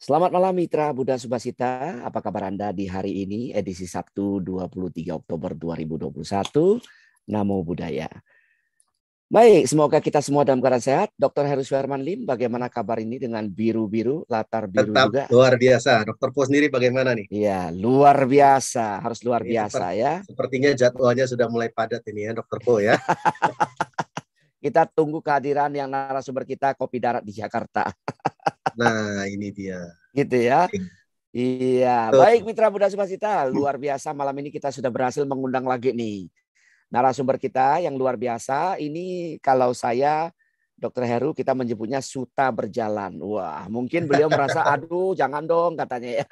Selamat malam Mitra Buddha Subasita. Apa kabar Anda di hari ini edisi Sabtu 23 Oktober 2021? Namo Buddhaya. Baik, semoga kita semua dalam keadaan sehat. Dr. Heru Suherman Lim, bagaimana kabar ini dengan biru-biru, latar biru Tetap juga? luar biasa. Dokter Po sendiri bagaimana nih? Iya, luar biasa. Harus luar ini iya, biasa seperti, ya. Sepertinya jadwalnya sudah mulai padat ini ya, Dokter Po ya. Kita tunggu kehadiran yang narasumber kita Kopi Darat di Jakarta. Nah, ini dia. Gitu ya. Iya, baik Mitra Muda Sumasita, luar biasa malam ini kita sudah berhasil mengundang lagi nih narasumber kita yang luar biasa. Ini kalau saya Dokter Heru kita menyebutnya suta berjalan. Wah, mungkin beliau merasa aduh jangan dong katanya ya.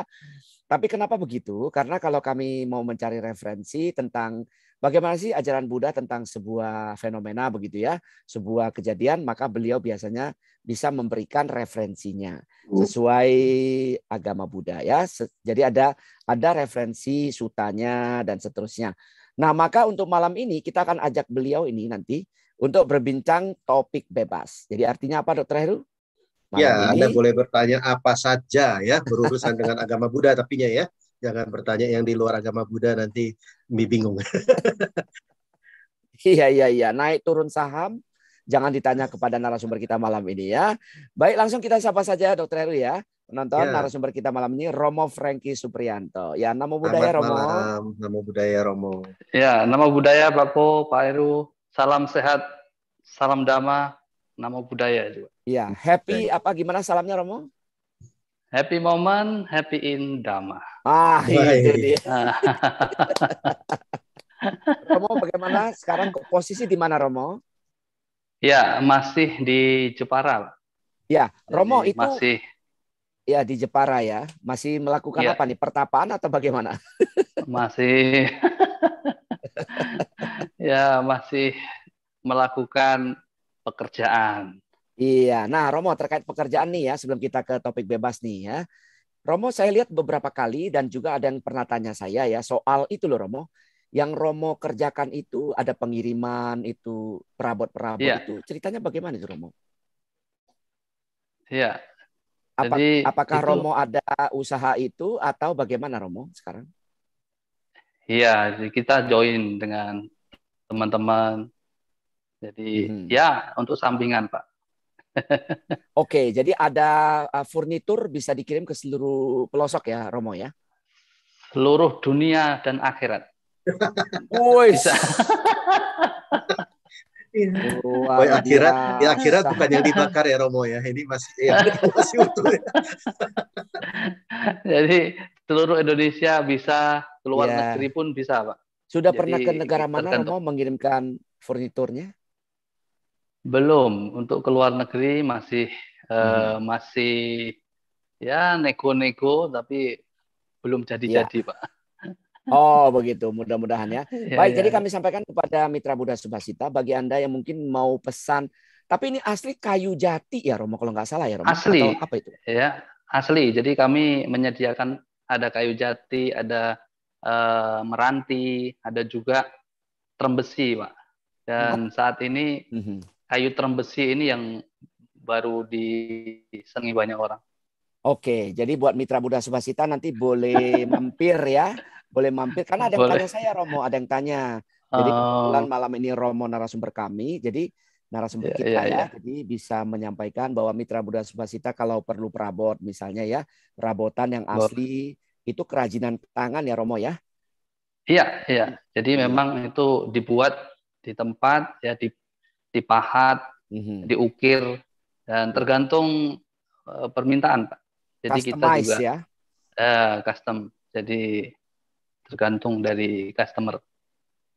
Tapi kenapa begitu? Karena kalau kami mau mencari referensi tentang bagaimana sih ajaran Buddha tentang sebuah fenomena begitu ya, sebuah kejadian, maka beliau biasanya bisa memberikan referensinya hmm. sesuai agama Buddha ya. Jadi ada ada referensi sutanya dan seterusnya. Nah, maka untuk malam ini kita akan ajak beliau ini nanti untuk berbincang topik bebas. Jadi artinya apa dokter Heru? Malam ya, ini. Anda boleh bertanya apa saja ya berurusan dengan agama Buddha Tapi ya. ya. Jangan bertanya yang di luar agama Buddha nanti bingung. iya, iya, iya. Naik turun saham, jangan ditanya kepada narasumber kita malam ini ya. Baik, langsung kita sapa saja Dokter Heru ya. Penonton ya. narasumber kita malam ini Romo Franky Suprianto. Ya, nama budaya Romo. Malam. Namo budaya Romo. Ya, nama budaya Bapak Pak Heru salam sehat, salam dama, nama budaya juga. Iya, happy apa gimana salamnya Romo? Happy moment, happy in dama. Ah, itu dia. Romo, bagaimana sekarang posisi di mana Romo? Ya, masih di Jepara. Ya, Romo Jadi, itu masih ya di Jepara ya. Masih melakukan ya. apa nih? Pertapaan atau bagaimana? masih ya masih melakukan pekerjaan. Iya, nah Romo terkait pekerjaan nih ya sebelum kita ke topik bebas nih ya. Romo saya lihat beberapa kali dan juga ada yang pernah tanya saya ya soal itu loh Romo. Yang Romo kerjakan itu ada pengiriman itu perabot-perabot ya. itu. Ceritanya bagaimana itu Romo? Iya. Apa, apakah itu... Romo ada usaha itu atau bagaimana Romo sekarang? Iya, kita join dengan teman-teman. Jadi hmm. ya untuk sampingan Pak. Oke, jadi ada uh, furnitur bisa dikirim ke seluruh pelosok ya Romo ya? Seluruh dunia dan akhirat. Iya. Woi. bisa. Wah, akhirat, ya akhirat bukan yang dibakar ya Romo ya. Ini masih ya, masih utuh. Ya. Jadi seluruh Indonesia bisa, keluar yeah. negeri pun bisa, Pak. Sudah Jadi, pernah ke negara mana tergantung. mau mengirimkan furniturnya? Belum. Untuk ke luar negeri masih eh, hmm. uh, masih ya neko-neko tapi belum jadi-jadi, ya. Pak. Oh begitu, mudah-mudahan ya. ya Baik, ya. jadi kami sampaikan kepada Mitra Buddha Subhasita, bagi anda yang mungkin mau pesan, tapi ini asli kayu jati ya Romo kalau nggak salah ya Romo. Asli. Atau apa itu? Ya asli. Jadi kami menyediakan ada kayu jati, ada Eh, Meranti, ada juga Trembesi, Pak. Dan hmm. saat ini hmm. kayu Trembesi ini yang baru disengi banyak orang. Oke, jadi buat mitra Buddha Subasita nanti boleh mampir ya. Boleh mampir karena ada yang tanya saya Romo, ada yang tanya. Jadi oh. kebetulan malam ini Romo narasumber kami. Jadi narasumber yeah, kita yeah, ya. Yeah. Jadi bisa menyampaikan bahwa mitra Buddha Subasita kalau perlu perabot misalnya ya, perabotan yang asli, Boleh itu kerajinan tangan ya Romo ya? Iya, iya. Jadi hmm. memang itu dibuat di tempat ya di dipahat, hmm diukir dan tergantung eh, permintaan Pak. Jadi kita juga ya? Uh, custom. Jadi tergantung dari customer.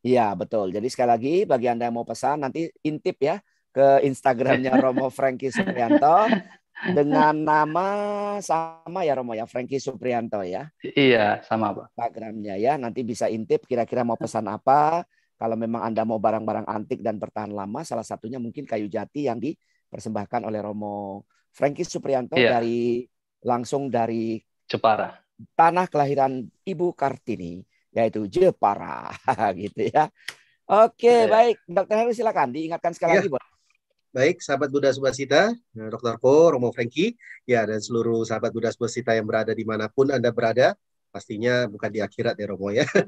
Iya betul. Jadi sekali lagi bagi anda yang mau pesan nanti intip ya ke Instagramnya Romo Franky Suryanto dengan nama sama ya Romo ya Franky Suprianto ya. Iya, sama Pak. Instagramnya ya, nanti bisa intip kira-kira mau pesan apa. Kalau memang Anda mau barang-barang antik dan bertahan lama, salah satunya mungkin kayu jati yang dipersembahkan oleh Romo Franky Suprianto iya. dari langsung dari Jepara. Tanah kelahiran Ibu Kartini yaitu Jepara gitu ya. Oke, iya. baik. Dokter Heru silakan diingatkan sekali iya. lagi, buat Baik, sahabat Buddha Subasita, eh, Dr. Po, Romo Franky, ya dan seluruh sahabat Buddha Subasita yang berada di dimanapun Anda berada, pastinya bukan di akhirat ya Romo ya. Oke,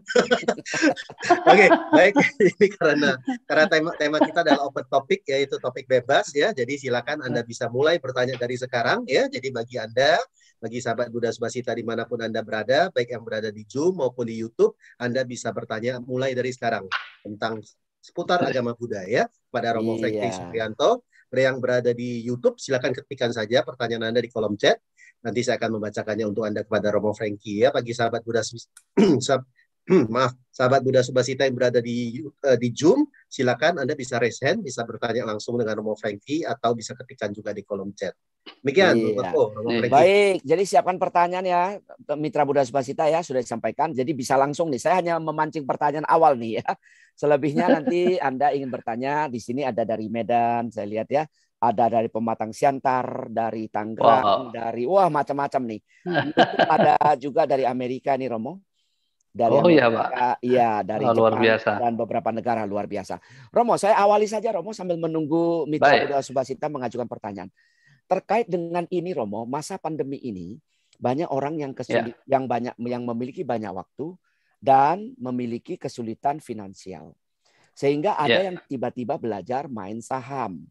okay, baik ini karena karena tema tema kita adalah open topic yaitu topik bebas ya. Jadi silakan Anda ya. bisa mulai bertanya dari sekarang ya. Jadi bagi Anda bagi sahabat Buddha Subasita dimanapun Anda berada, baik yang berada di Zoom maupun di YouTube, Anda bisa bertanya mulai dari sekarang tentang seputar agama budaya pada Romo iya. Suryanto. Suprianto. yang berada di YouTube, silakan ketikkan saja pertanyaan Anda di kolom chat. Nanti saya akan membacakannya untuk Anda kepada Romo Franky ya, bagi sahabat Buddha Hmm, maaf, sahabat Buddha Subasita yang berada di uh, di Zoom, silakan Anda bisa raise hand, bisa bertanya langsung dengan Romo Franky atau bisa ketikkan juga di kolom chat. Demikian, iya. Romo Franky. Baik, jadi siapkan pertanyaan ya, Mitra Buddha Subasita ya sudah disampaikan. Jadi bisa langsung nih, saya hanya memancing pertanyaan awal nih ya. Selebihnya nanti Anda ingin bertanya, di sini ada dari Medan, saya lihat ya ada dari pematang siantar, dari Tanggerang, wow. dari wah macam-macam nih. ada juga dari Amerika nih Romo dari oh, iya, Pak. Iya, dari oh, luar biasa. dan beberapa negara luar biasa. Romo, saya awali saja Romo sambil menunggu Mitra Buddha Subasita mengajukan pertanyaan. Terkait dengan ini Romo, masa pandemi ini banyak orang yang ya. kesulit, yeah. yang banyak yang memiliki banyak waktu dan memiliki kesulitan finansial. Sehingga ya. ada yeah. yang tiba-tiba belajar main saham.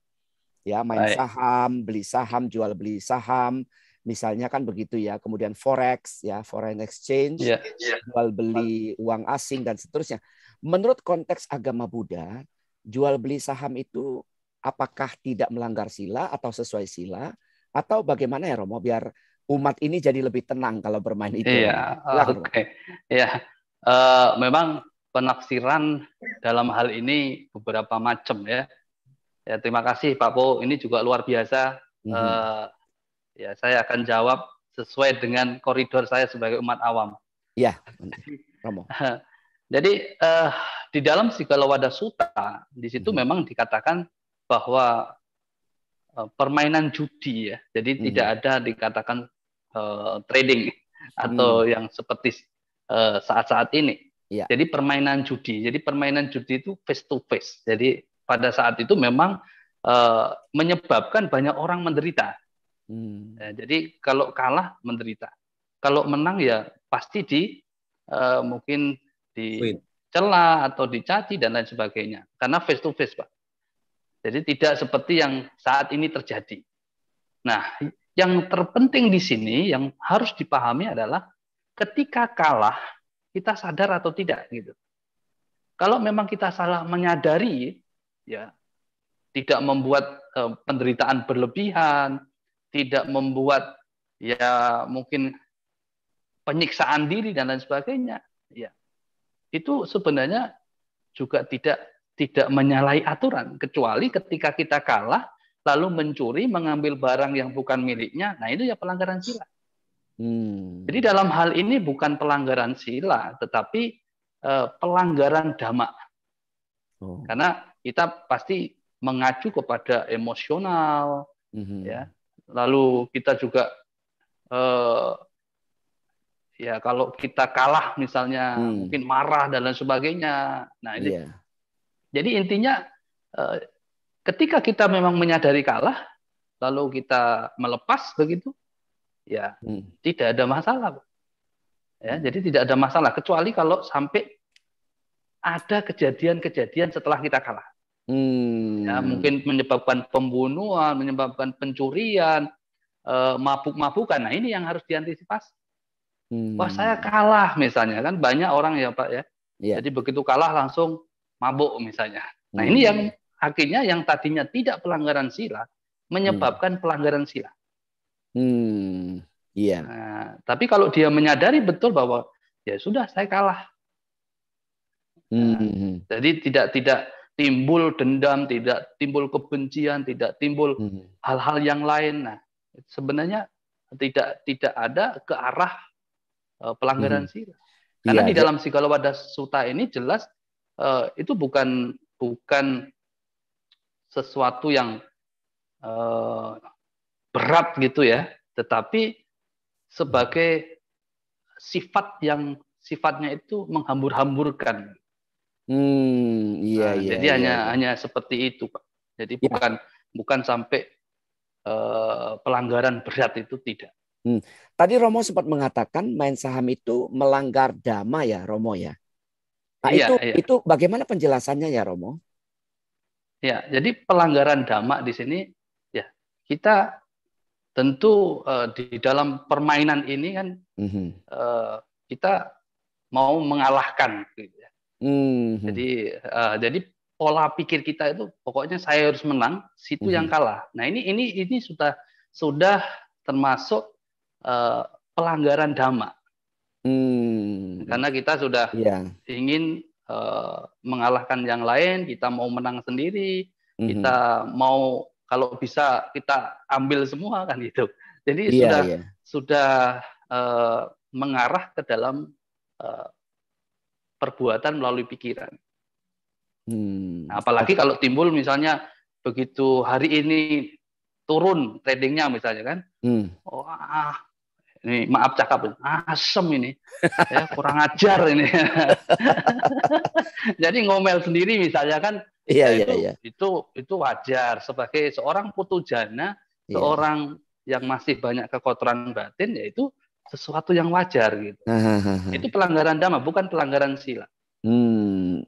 Ya, main Baik. saham, beli saham, jual beli saham misalnya kan begitu ya. Kemudian forex ya, foreign exchange, yeah. Iya. jual beli uang asing dan seterusnya. Menurut konteks agama Buddha, jual beli saham itu apakah tidak melanggar sila atau sesuai sila atau bagaimana ya Romo biar umat ini jadi lebih tenang kalau bermain itu. Iya, oke. Okay. Iya. Uh, memang penafsiran dalam hal ini beberapa macam ya. Ya, terima kasih Pak Po. Ini juga luar biasa mm -hmm. uh, ya saya akan jawab sesuai dengan koridor saya sebagai umat awam. Ya. Romo. Jadi eh, di dalam segala wadah Suta di situ hmm. memang dikatakan bahwa eh, permainan judi ya. Jadi hmm. tidak ada dikatakan eh, trading atau hmm. yang seperti saat eh, saat-saat ini. Ya. Jadi permainan judi. Jadi permainan judi itu face to face. Jadi pada saat itu memang eh, menyebabkan banyak orang menderita. Hmm. Ya, jadi kalau kalah menderita, kalau menang ya pasti di uh, mungkin dicela atau dicaci dan lain sebagainya. Karena face to face, pak. Jadi tidak seperti yang saat ini terjadi. Nah, yang terpenting di sini yang harus dipahami adalah ketika kalah kita sadar atau tidak gitu. Kalau memang kita salah menyadari ya tidak membuat uh, penderitaan berlebihan, tidak membuat ya mungkin penyiksaan diri dan lain sebagainya ya itu sebenarnya juga tidak tidak menyalahi aturan kecuali ketika kita kalah lalu mencuri mengambil barang yang bukan miliknya nah itu ya pelanggaran sila hmm. jadi dalam hal ini bukan pelanggaran sila tetapi eh, pelanggaran dhamma oh. karena kita pasti mengacu kepada emosional mm -hmm. ya Lalu kita juga eh, ya kalau kita kalah misalnya hmm. mungkin marah dan lain sebagainya. Nah ini. Yeah. Jadi intinya eh, ketika kita memang menyadari kalah, lalu kita melepas begitu, ya hmm. tidak ada masalah. Ya, jadi tidak ada masalah kecuali kalau sampai ada kejadian-kejadian setelah kita kalah. Hmm. Ya, mungkin menyebabkan pembunuhan, menyebabkan pencurian, eh, mabuk-mabukan. Nah, ini yang harus diantisipasi. Hmm. Wah, saya kalah misalnya kan banyak orang ya, Pak ya. Yeah. Jadi begitu kalah langsung mabuk misalnya. Nah, ini hmm. yang akhirnya yang tadinya tidak pelanggaran sila menyebabkan hmm. pelanggaran sila. Hmm. Iya. Yeah. Nah, tapi kalau dia menyadari betul bahwa ya sudah saya kalah. Hmm, nah, hmm, Jadi tidak tidak timbul dendam, tidak timbul kebencian, tidak timbul hmm. hal-hal hmm. yang lain. Nah, sebenarnya tidak tidak ada ke arah e, pelanggaran hmm. sila. Iya, Karena ya, di dalam Wadah Suta ini jelas uh, itu bukan bukan sesuatu yang uh, berat gitu ya, tetapi sebagai sifat yang sifatnya itu menghambur-hamburkan. Hmm, iya nah, iya. Jadi iya, hanya hanya seperti itu, Pak. Jadi ya. bukan bukan sampai uh, pelanggaran berat itu tidak. Hmm. Tadi Romo sempat mengatakan main saham itu melanggar dama ya, Romo ya. Nah, iya, itu iya. itu bagaimana penjelasannya ya, Romo? Ya, jadi pelanggaran dama di sini ya kita tentu uh, di dalam permainan ini kan mm -hmm. uh, kita mau mengalahkan gitu. Hmm. Jadi uh, jadi pola pikir kita itu pokoknya saya harus menang, situ hmm. yang kalah. Nah ini ini ini sudah sudah termasuk uh, pelanggaran dhamma. Hmm. Karena kita sudah yeah. ingin uh, mengalahkan yang lain, kita mau menang sendiri, hmm kita mau kalau bisa kita ambil semua kan gitu. Jadi yeah, sudah yeah. sudah uh, mengarah ke dalam uh, perbuatan melalui pikiran. Hmm. Nah, apalagi kalau timbul misalnya begitu hari ini turun tradingnya misalnya kan, hmm. oh ah, ini maaf cakap asem ini, ya, kurang ajar ini. Jadi ngomel sendiri misalnya kan, iya, ya iya, itu, iya. itu itu wajar sebagai seorang putu jana, iya. seorang yang masih banyak kekotoran batin yaitu sesuatu yang wajar gitu. itu pelanggaran dhamma, bukan pelanggaran sila. Hmm.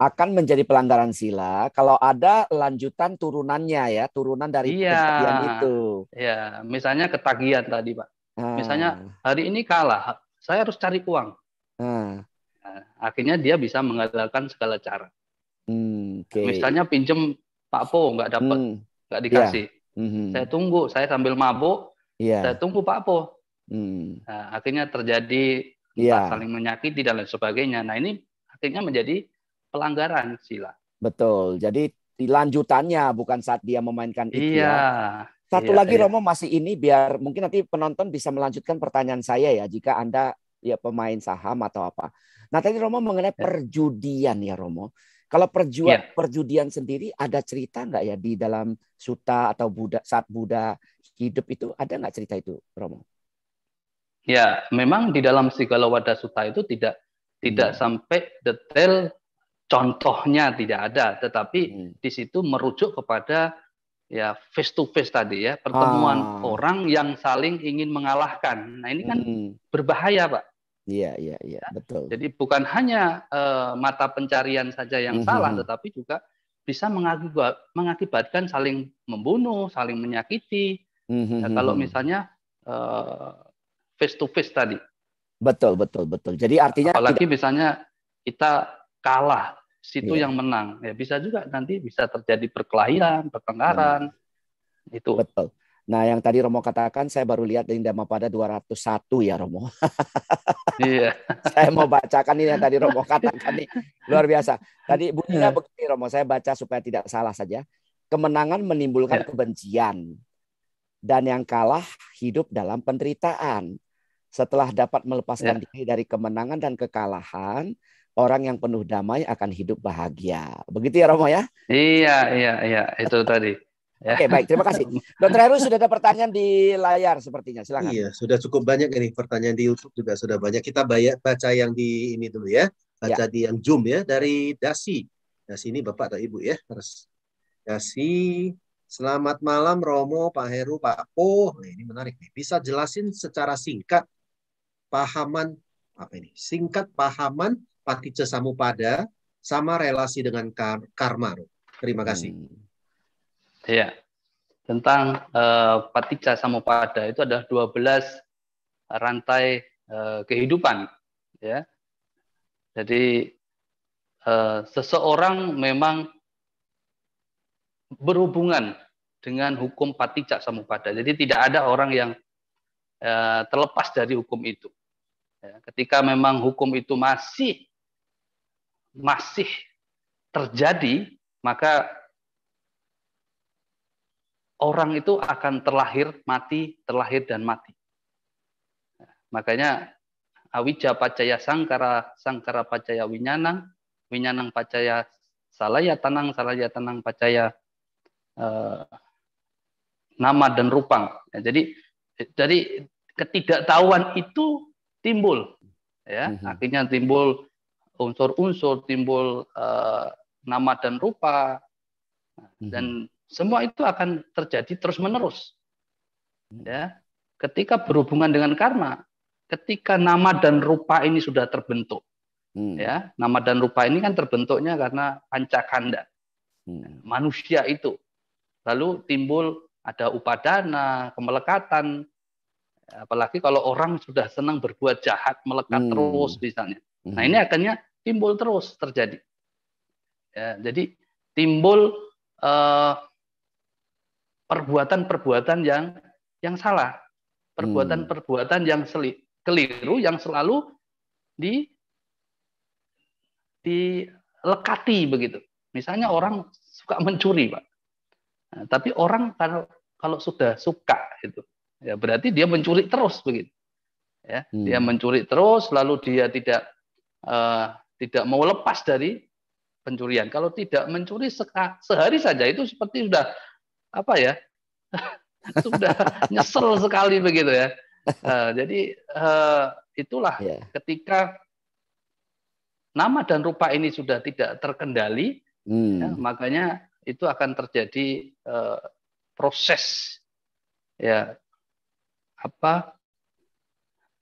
Akan menjadi pelanggaran sila kalau ada lanjutan turunannya ya, turunan dari iya, ketagihan itu. Iya, misalnya ketagihan tadi, Pak. Ah. Misalnya hari ini kalah, saya harus cari uang. Ah. Nah, akhirnya dia bisa mengandalkan segala cara. Hmm, okay. Misalnya pinjem Pak Po nggak dapat, hmm. dikasih. Yeah. Mm -hmm. Saya tunggu, saya sambil mabuk, yeah. saya tunggu Pak Po Hmm. Nah, akhirnya terjadi yeah. Iya. saling menyakiti dan lain sebagainya. Nah ini akhirnya menjadi pelanggaran sila. Betul. Jadi lanjutannya bukan saat dia memainkan itu. Iya. Ya. iya Satu iya, lagi iya. Romo masih ini biar mungkin nanti penonton bisa melanjutkan pertanyaan saya ya jika Anda ya pemain saham atau apa. Nah, tadi Romo mengenai ya. perjudian ya Romo. Kalau perjudian ya. perjudian sendiri ada cerita nggak ya di dalam suta atau Buddha saat Buddha hidup itu ada nggak cerita itu Romo? Ya, memang di dalam segala wadah sutra itu tidak hmm. sampai detail contohnya tidak ada, tetapi hmm. di situ merujuk kepada ya face to face tadi ya, pertemuan ah. orang yang saling ingin mengalahkan. Nah, ini kan hmm. berbahaya, Pak. Iya, iya, iya, ya. betul. Jadi bukan hanya uh, mata pencarian saja yang hmm. salah, hmm, hmm. tetapi juga bisa mengakibatkan saling membunuh, saling menyakiti. Hmm. Nah, kalau misalnya uh, face to face tadi. Betul, betul, betul. Jadi artinya apalagi tidak... misalnya kita kalah, situ ya. yang menang. Ya bisa juga nanti bisa terjadi perkelahian, pertengkaran. Nah. Itu. Betul. Nah, yang tadi Romo katakan, saya baru lihat di pada 201 ya, Romo. Iya. saya mau bacakan ini yang tadi Romo katakan nih. Luar biasa. Tadi bunyinya iya. begini, Romo. Saya baca supaya tidak salah saja. Kemenangan menimbulkan ya. kebencian. Dan yang kalah hidup dalam penderitaan. Setelah dapat melepaskan ya. diri dari kemenangan dan kekalahan, orang yang penuh damai akan hidup bahagia. Begitu ya Romo ya? Iya, iya, iya, itu tadi. Ya. Oke baik, terima kasih. Dokter Heru sudah ada pertanyaan di layar sepertinya, silakan. Iya, sudah cukup banyak ini pertanyaan di YouTube juga sudah banyak. Kita baca yang di ini dulu ya, baca ya. di yang Zoom ya dari Dasi. Dasi ini Bapak atau Ibu ya harus. Dasi, selamat malam Romo, Pak Heru, Pak Po. Nah, ini menarik nih. Bisa jelasin secara singkat pahaman apa ini? Singkat pahaman pati cesamu pada sama relasi dengan kar karma. Terima kasih. Hmm. Ya. Tentang uh, eh, cesamu pada itu adalah 12 rantai uh, kehidupan ya. Jadi uh, seseorang memang berhubungan dengan hukum paticca samupada. Jadi tidak ada orang yang uh, terlepas dari hukum itu. Ya, ketika memang hukum itu masih masih terjadi, maka orang itu akan terlahir mati, terlahir dan mati. Ya, makanya awija pacaya sangkara, sangkara pacaya winyanang, winyanang pacaya salaya tanang, salaya tanang pacaya eh, nama dan rupang. Ya, jadi jadi ketidaktahuan itu timbul ya mm-hmm. akhirnya timbul unsur-unsur timbul uh, nama dan rupa mm-hmm. dan semua itu akan terjadi terus menerus mm-hmm. ya ketika berhubungan dengan karma ketika nama dan rupa ini sudah terbentuk hmm. ya nama dan rupa ini kan terbentuknya karena pancakanda hmm. manusia itu lalu timbul ada upadana kemelekatan Apalagi kalau orang sudah senang berbuat jahat, melekat hmm. terus misalnya. Nah, hmm. ini akhirnya timbul terus terjadi. Ya, jadi timbul perbuatan eh, perbuatan-perbuatan yang yang salah, perbuatan-perbuatan yang seli, keliru yang selalu di dilekati begitu. Misalnya orang suka mencuri, Pak. Nah, tapi orang kalau kalau sudah suka itu ya berarti dia mencuri terus begitu ya hmm. dia mencuri terus lalu dia tidak uh, tidak mau lepas dari pencurian kalau tidak mencuri sehari saja itu seperti sudah apa ya sudah nyesel sekali begitu ya uh, jadi uh, itulah yeah. ketika nama dan rupa ini sudah tidak terkendali, hmm. ya, makanya itu akan terjadi uh, proses ya apa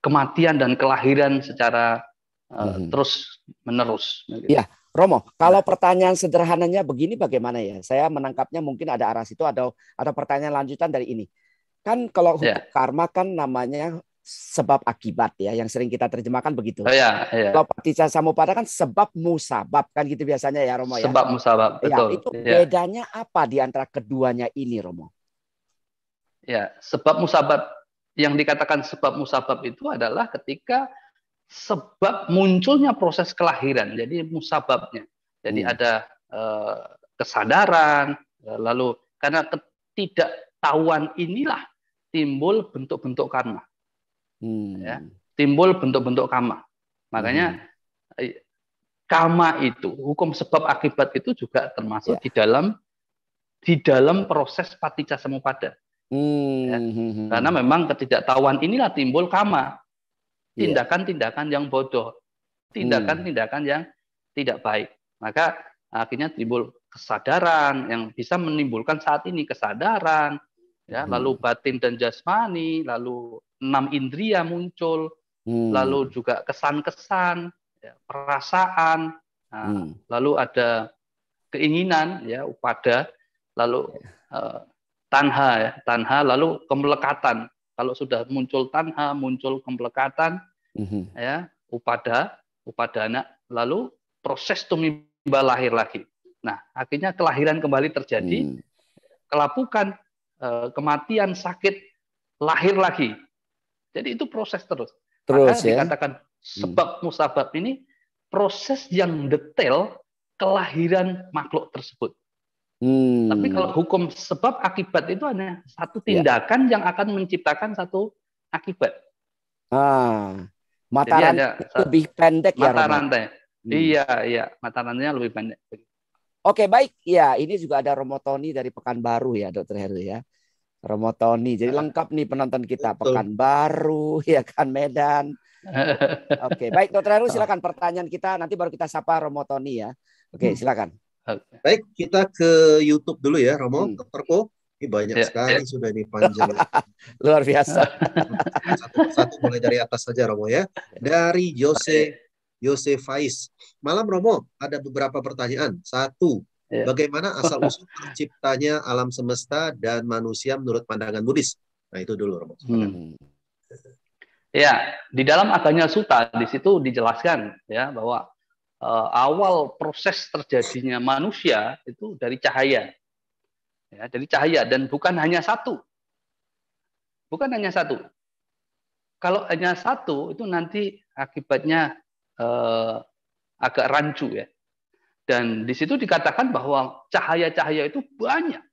kematian dan kelahiran secara uh, terus menerus. Gitu. Iya Romo, nah. kalau pertanyaan sederhananya begini bagaimana ya? Saya menangkapnya mungkin ada arah situ ada ada pertanyaan lanjutan dari ini. Kan kalau ya. karma kan namanya sebab akibat ya yang sering kita terjemahkan begitu. Oh, iya, ya. Kalau patica samupada kan sebab musabab kan gitu biasanya ya Romo ya. Sebab musabab iya, betul. itu ya. bedanya apa di antara keduanya ini Romo? Ya, sebab musabab yang dikatakan sebab musabab itu adalah ketika sebab munculnya proses kelahiran, jadi musababnya. Jadi hmm. ada e, kesadaran, eh, lalu karena ketidaktahuan inilah timbul bentuk-bentuk karma. Hmm. Ya, timbul bentuk-bentuk karma. Makanya hmm. Eh, karma itu, hukum sebab akibat itu juga termasuk ya. di dalam di dalam proses paticca semupada. Ya. Hmm. Ya. Karena memang ketidaktahuan inilah timbul kama. Iya. Tindakan-tindakan yang bodoh. Tindakan-tindakan yang tidak baik. Maka akhirnya timbul kesadaran yang bisa menimbulkan saat ini kesadaran ya hmm. lalu batin dan jasmani lalu enam indria muncul hmm. lalu juga kesan-kesan ya, perasaan nah, hmm. lalu ada keinginan ya upada lalu uh, tanha ya. tanha lalu kemelekatan kalau sudah muncul tanha muncul kemelekatan mm-hmm. ya upada upadana lalu proses tumimba lahir lagi nah akhirnya kelahiran kembali terjadi mm. kelapukan eh, kematian sakit lahir lagi jadi itu proses terus terus Maka ya? dikatakan hmm. sebab mm. musabab ini proses yang detail kelahiran makhluk tersebut Hmm. Tapi kalau hukum sebab akibat itu hanya satu ya. tindakan ya. yang akan menciptakan satu akibat. Ah, mata Jadi rantai ada, lebih pendek mata ya. Mata rantai. Hmm. Iya, iya, mata rantainya lebih pendek. Oke, baik. Ya, ini juga ada Romo Tony dari Pekanbaru ya, Dokter Heru ya. Romo Tony. Jadi lengkap nih penonton kita Pekanbaru, ya kan Medan. Oke, baik Dokter Heru silakan pertanyaan kita nanti baru kita sapa Romo Tony ya. Oke, hmm. silakan. Baik, kita ke YouTube dulu ya, Romo, hmm. Ini banyak yeah, sekali yeah. sudah ini panjang. Luar biasa. satu satu mulai dari atas saja Romo ya. Dari Jose Jose Faiz. Malam Romo, ada beberapa pertanyaan. Satu, yeah. bagaimana asal usul terciptanya alam semesta dan manusia menurut pandangan Buddhis? Nah, itu dulu Romo. Hmm. Ya, di dalam akalnya Suta di situ dijelaskan ya bahwa uh, awal proses terjadinya manusia itu dari cahaya. Ya, dari cahaya dan bukan hanya satu. Bukan hanya satu. Kalau hanya satu itu nanti akibatnya uh, agak rancu ya. Dan di situ dikatakan bahwa cahaya-cahaya itu banyak.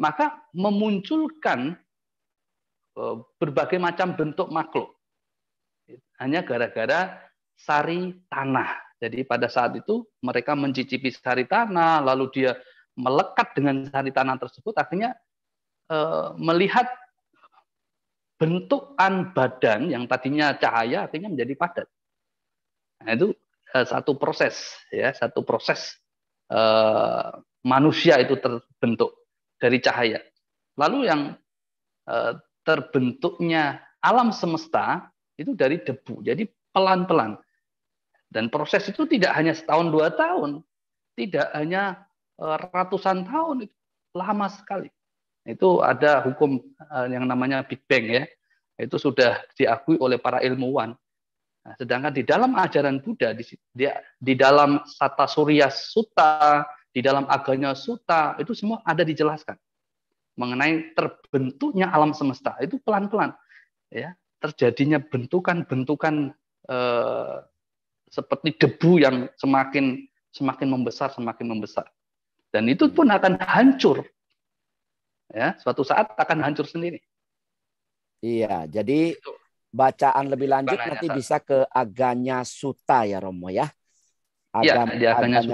Maka memunculkan eh, berbagai macam bentuk makhluk. Hanya gara-gara sari tanah jadi pada saat itu mereka mencicipi sari tanah, lalu dia melekat dengan sari tanah tersebut, akhirnya e, melihat bentukan badan yang tadinya cahaya akhirnya menjadi padat. Nah, itu e, satu proses, ya satu proses e, manusia itu terbentuk dari cahaya. Lalu yang e, terbentuknya alam semesta itu dari debu. Jadi pelan-pelan dan proses itu tidak hanya setahun dua tahun, tidak hanya e, ratusan tahun, lama sekali. Itu ada hukum e, yang namanya Big Bang ya, itu sudah diakui oleh para ilmuwan. Nah, sedangkan di dalam ajaran Buddha, di, di, di dalam Sata Surya Sutta, di dalam aganya Sutta, itu semua ada dijelaskan mengenai terbentuknya alam semesta. Itu pelan-pelan, ya terjadinya bentukan-bentukan e, seperti debu yang semakin semakin membesar, semakin membesar. Dan itu pun akan hancur. Ya, suatu saat akan hancur sendiri. Iya, jadi bacaan lebih lanjut Bananya, nanti bisa ke Aganya Suta ya Romo ya. Iya, Agam, ya,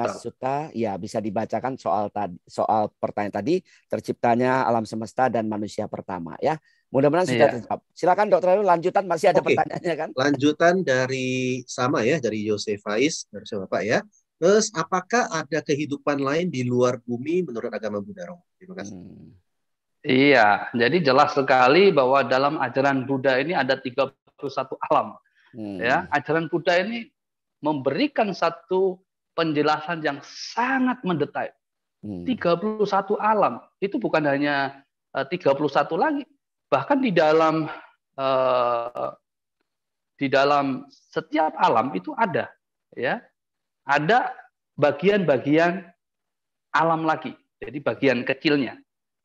Suta. Suta. Ya, bisa dibacakan soal soal pertanyaan tadi terciptanya alam semesta dan manusia pertama ya. Mudah-mudahan sudah iya. terjawab. Silakan dokter Heru lanjutan masih ada okay. pertanyaannya kan? Lanjutan dari sama ya dari Faiz dari Bapak ya. Terus apakah ada kehidupan lain di luar bumi menurut agama Buddha? Terima kasih. Hmm. Iya, jadi jelas sekali bahwa dalam ajaran Buddha ini ada 31 alam. Hmm. Ya, ajaran Buddha ini memberikan satu penjelasan yang sangat mendetail. Hmm. 31 alam itu bukan hanya 31 eh, lagi, bahkan di dalam uh, di dalam setiap alam itu ada ya ada bagian-bagian alam lagi jadi bagian kecilnya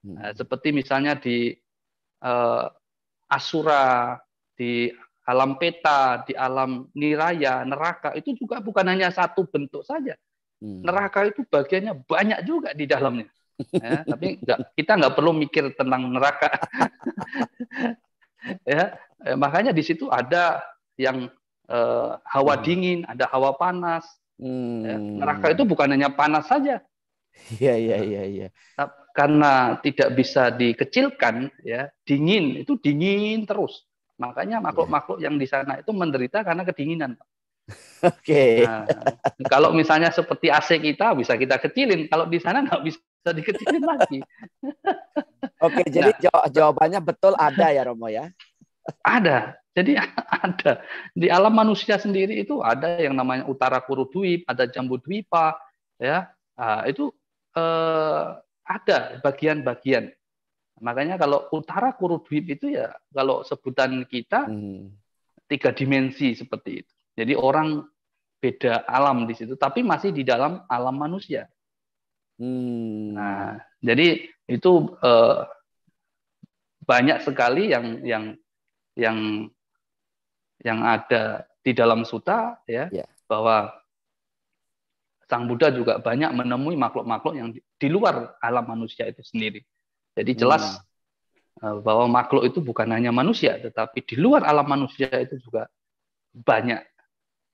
hmm. nah, seperti misalnya di uh, asura di alam peta di alam niraya neraka itu juga bukan hanya satu bentuk saja hmm. neraka itu bagiannya banyak juga di dalamnya ya, tapi enggak, kita nggak perlu mikir tentang neraka ya eh, makanya di situ ada yang eh, hawa hmm. dingin ada hawa panas hmm. ya, neraka itu bukan hanya panas saja Iya iya ya. iya iya. Karena tidak bisa dikecilkan ya, dingin itu dingin terus. Makanya makhluk-makhluk yang di sana itu menderita karena kedinginan, Pak. Oke. Okay. Nah, kalau misalnya seperti AC kita bisa kita kecilin, kalau di sana nggak bisa dikecilin lagi. Oke, okay, jadi nah, jawabannya betul ada ya Romo ya. Ada. Jadi ada di alam manusia sendiri itu ada yang namanya utara kurudwip, ada jambu dwipa, ya nah, itu eh, ada bagian-bagian. Makanya kalau utara kurudwip itu ya kalau sebutan kita hmm. tiga dimensi seperti itu. Jadi orang beda alam di situ, tapi masih di dalam alam manusia. Hmm. Nah, jadi itu eh, banyak sekali yang yang yang yang ada di dalam suta ya yeah. bahwa Sang Buddha juga banyak menemui makhluk-makhluk yang di, luar alam manusia itu sendiri. Jadi jelas hmm. Eh, bahwa makhluk itu bukan hanya manusia, tetapi di luar alam manusia itu juga banyak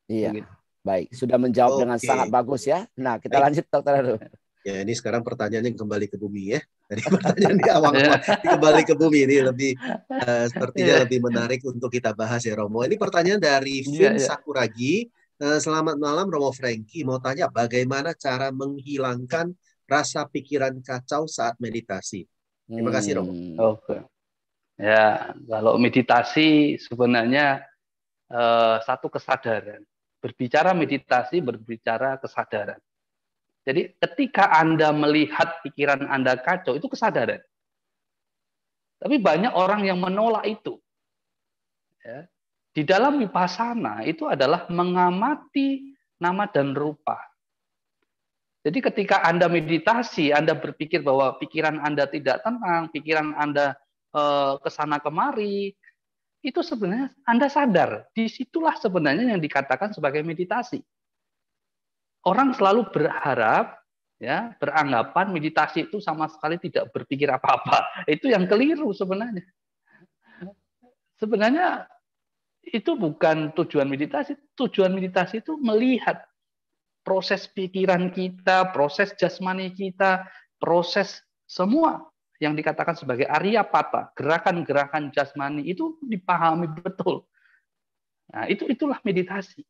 Iya. Gitu. Baik, sudah menjawab okay. dengan sangat bagus ya. Nah, kita Baik. lanjut dokter Heru. Ya, ini sekarang pertanyaannya kembali ke bumi ya. Jadi pertanyaan di awang kembali ke bumi ini lebih uh, sepertinya yeah. lebih menarik untuk kita bahas ya Romo. Ini pertanyaan dari iya, Vin yeah, yeah. Sakuragi. Uh, selamat malam Romo Franky. Mau tanya bagaimana cara menghilangkan rasa pikiran kacau saat meditasi? Terima kasih Romo. Hmm. Oke. Okay. Ya, kalau meditasi sebenarnya uh, satu kesadaran berbicara meditasi, berbicara kesadaran. Jadi ketika Anda melihat pikiran Anda kacau, itu kesadaran. Tapi banyak orang yang menolak itu. Ya. Di dalam wipasana itu adalah mengamati nama dan rupa. Jadi ketika Anda meditasi, Anda berpikir bahwa pikiran Anda tidak tenang, pikiran Anda eh, kesana kemari, itu sebenarnya Anda sadar. Disitulah sebenarnya yang dikatakan sebagai meditasi. Orang selalu berharap, ya beranggapan meditasi itu sama sekali tidak berpikir apa-apa. Itu yang keliru sebenarnya. Sebenarnya itu bukan tujuan meditasi. Tujuan meditasi itu melihat proses pikiran kita, proses jasmani kita, proses semua yang dikatakan sebagai Arya Pata, gerakan-gerakan jasmani itu dipahami betul. Nah, itu itulah meditasi.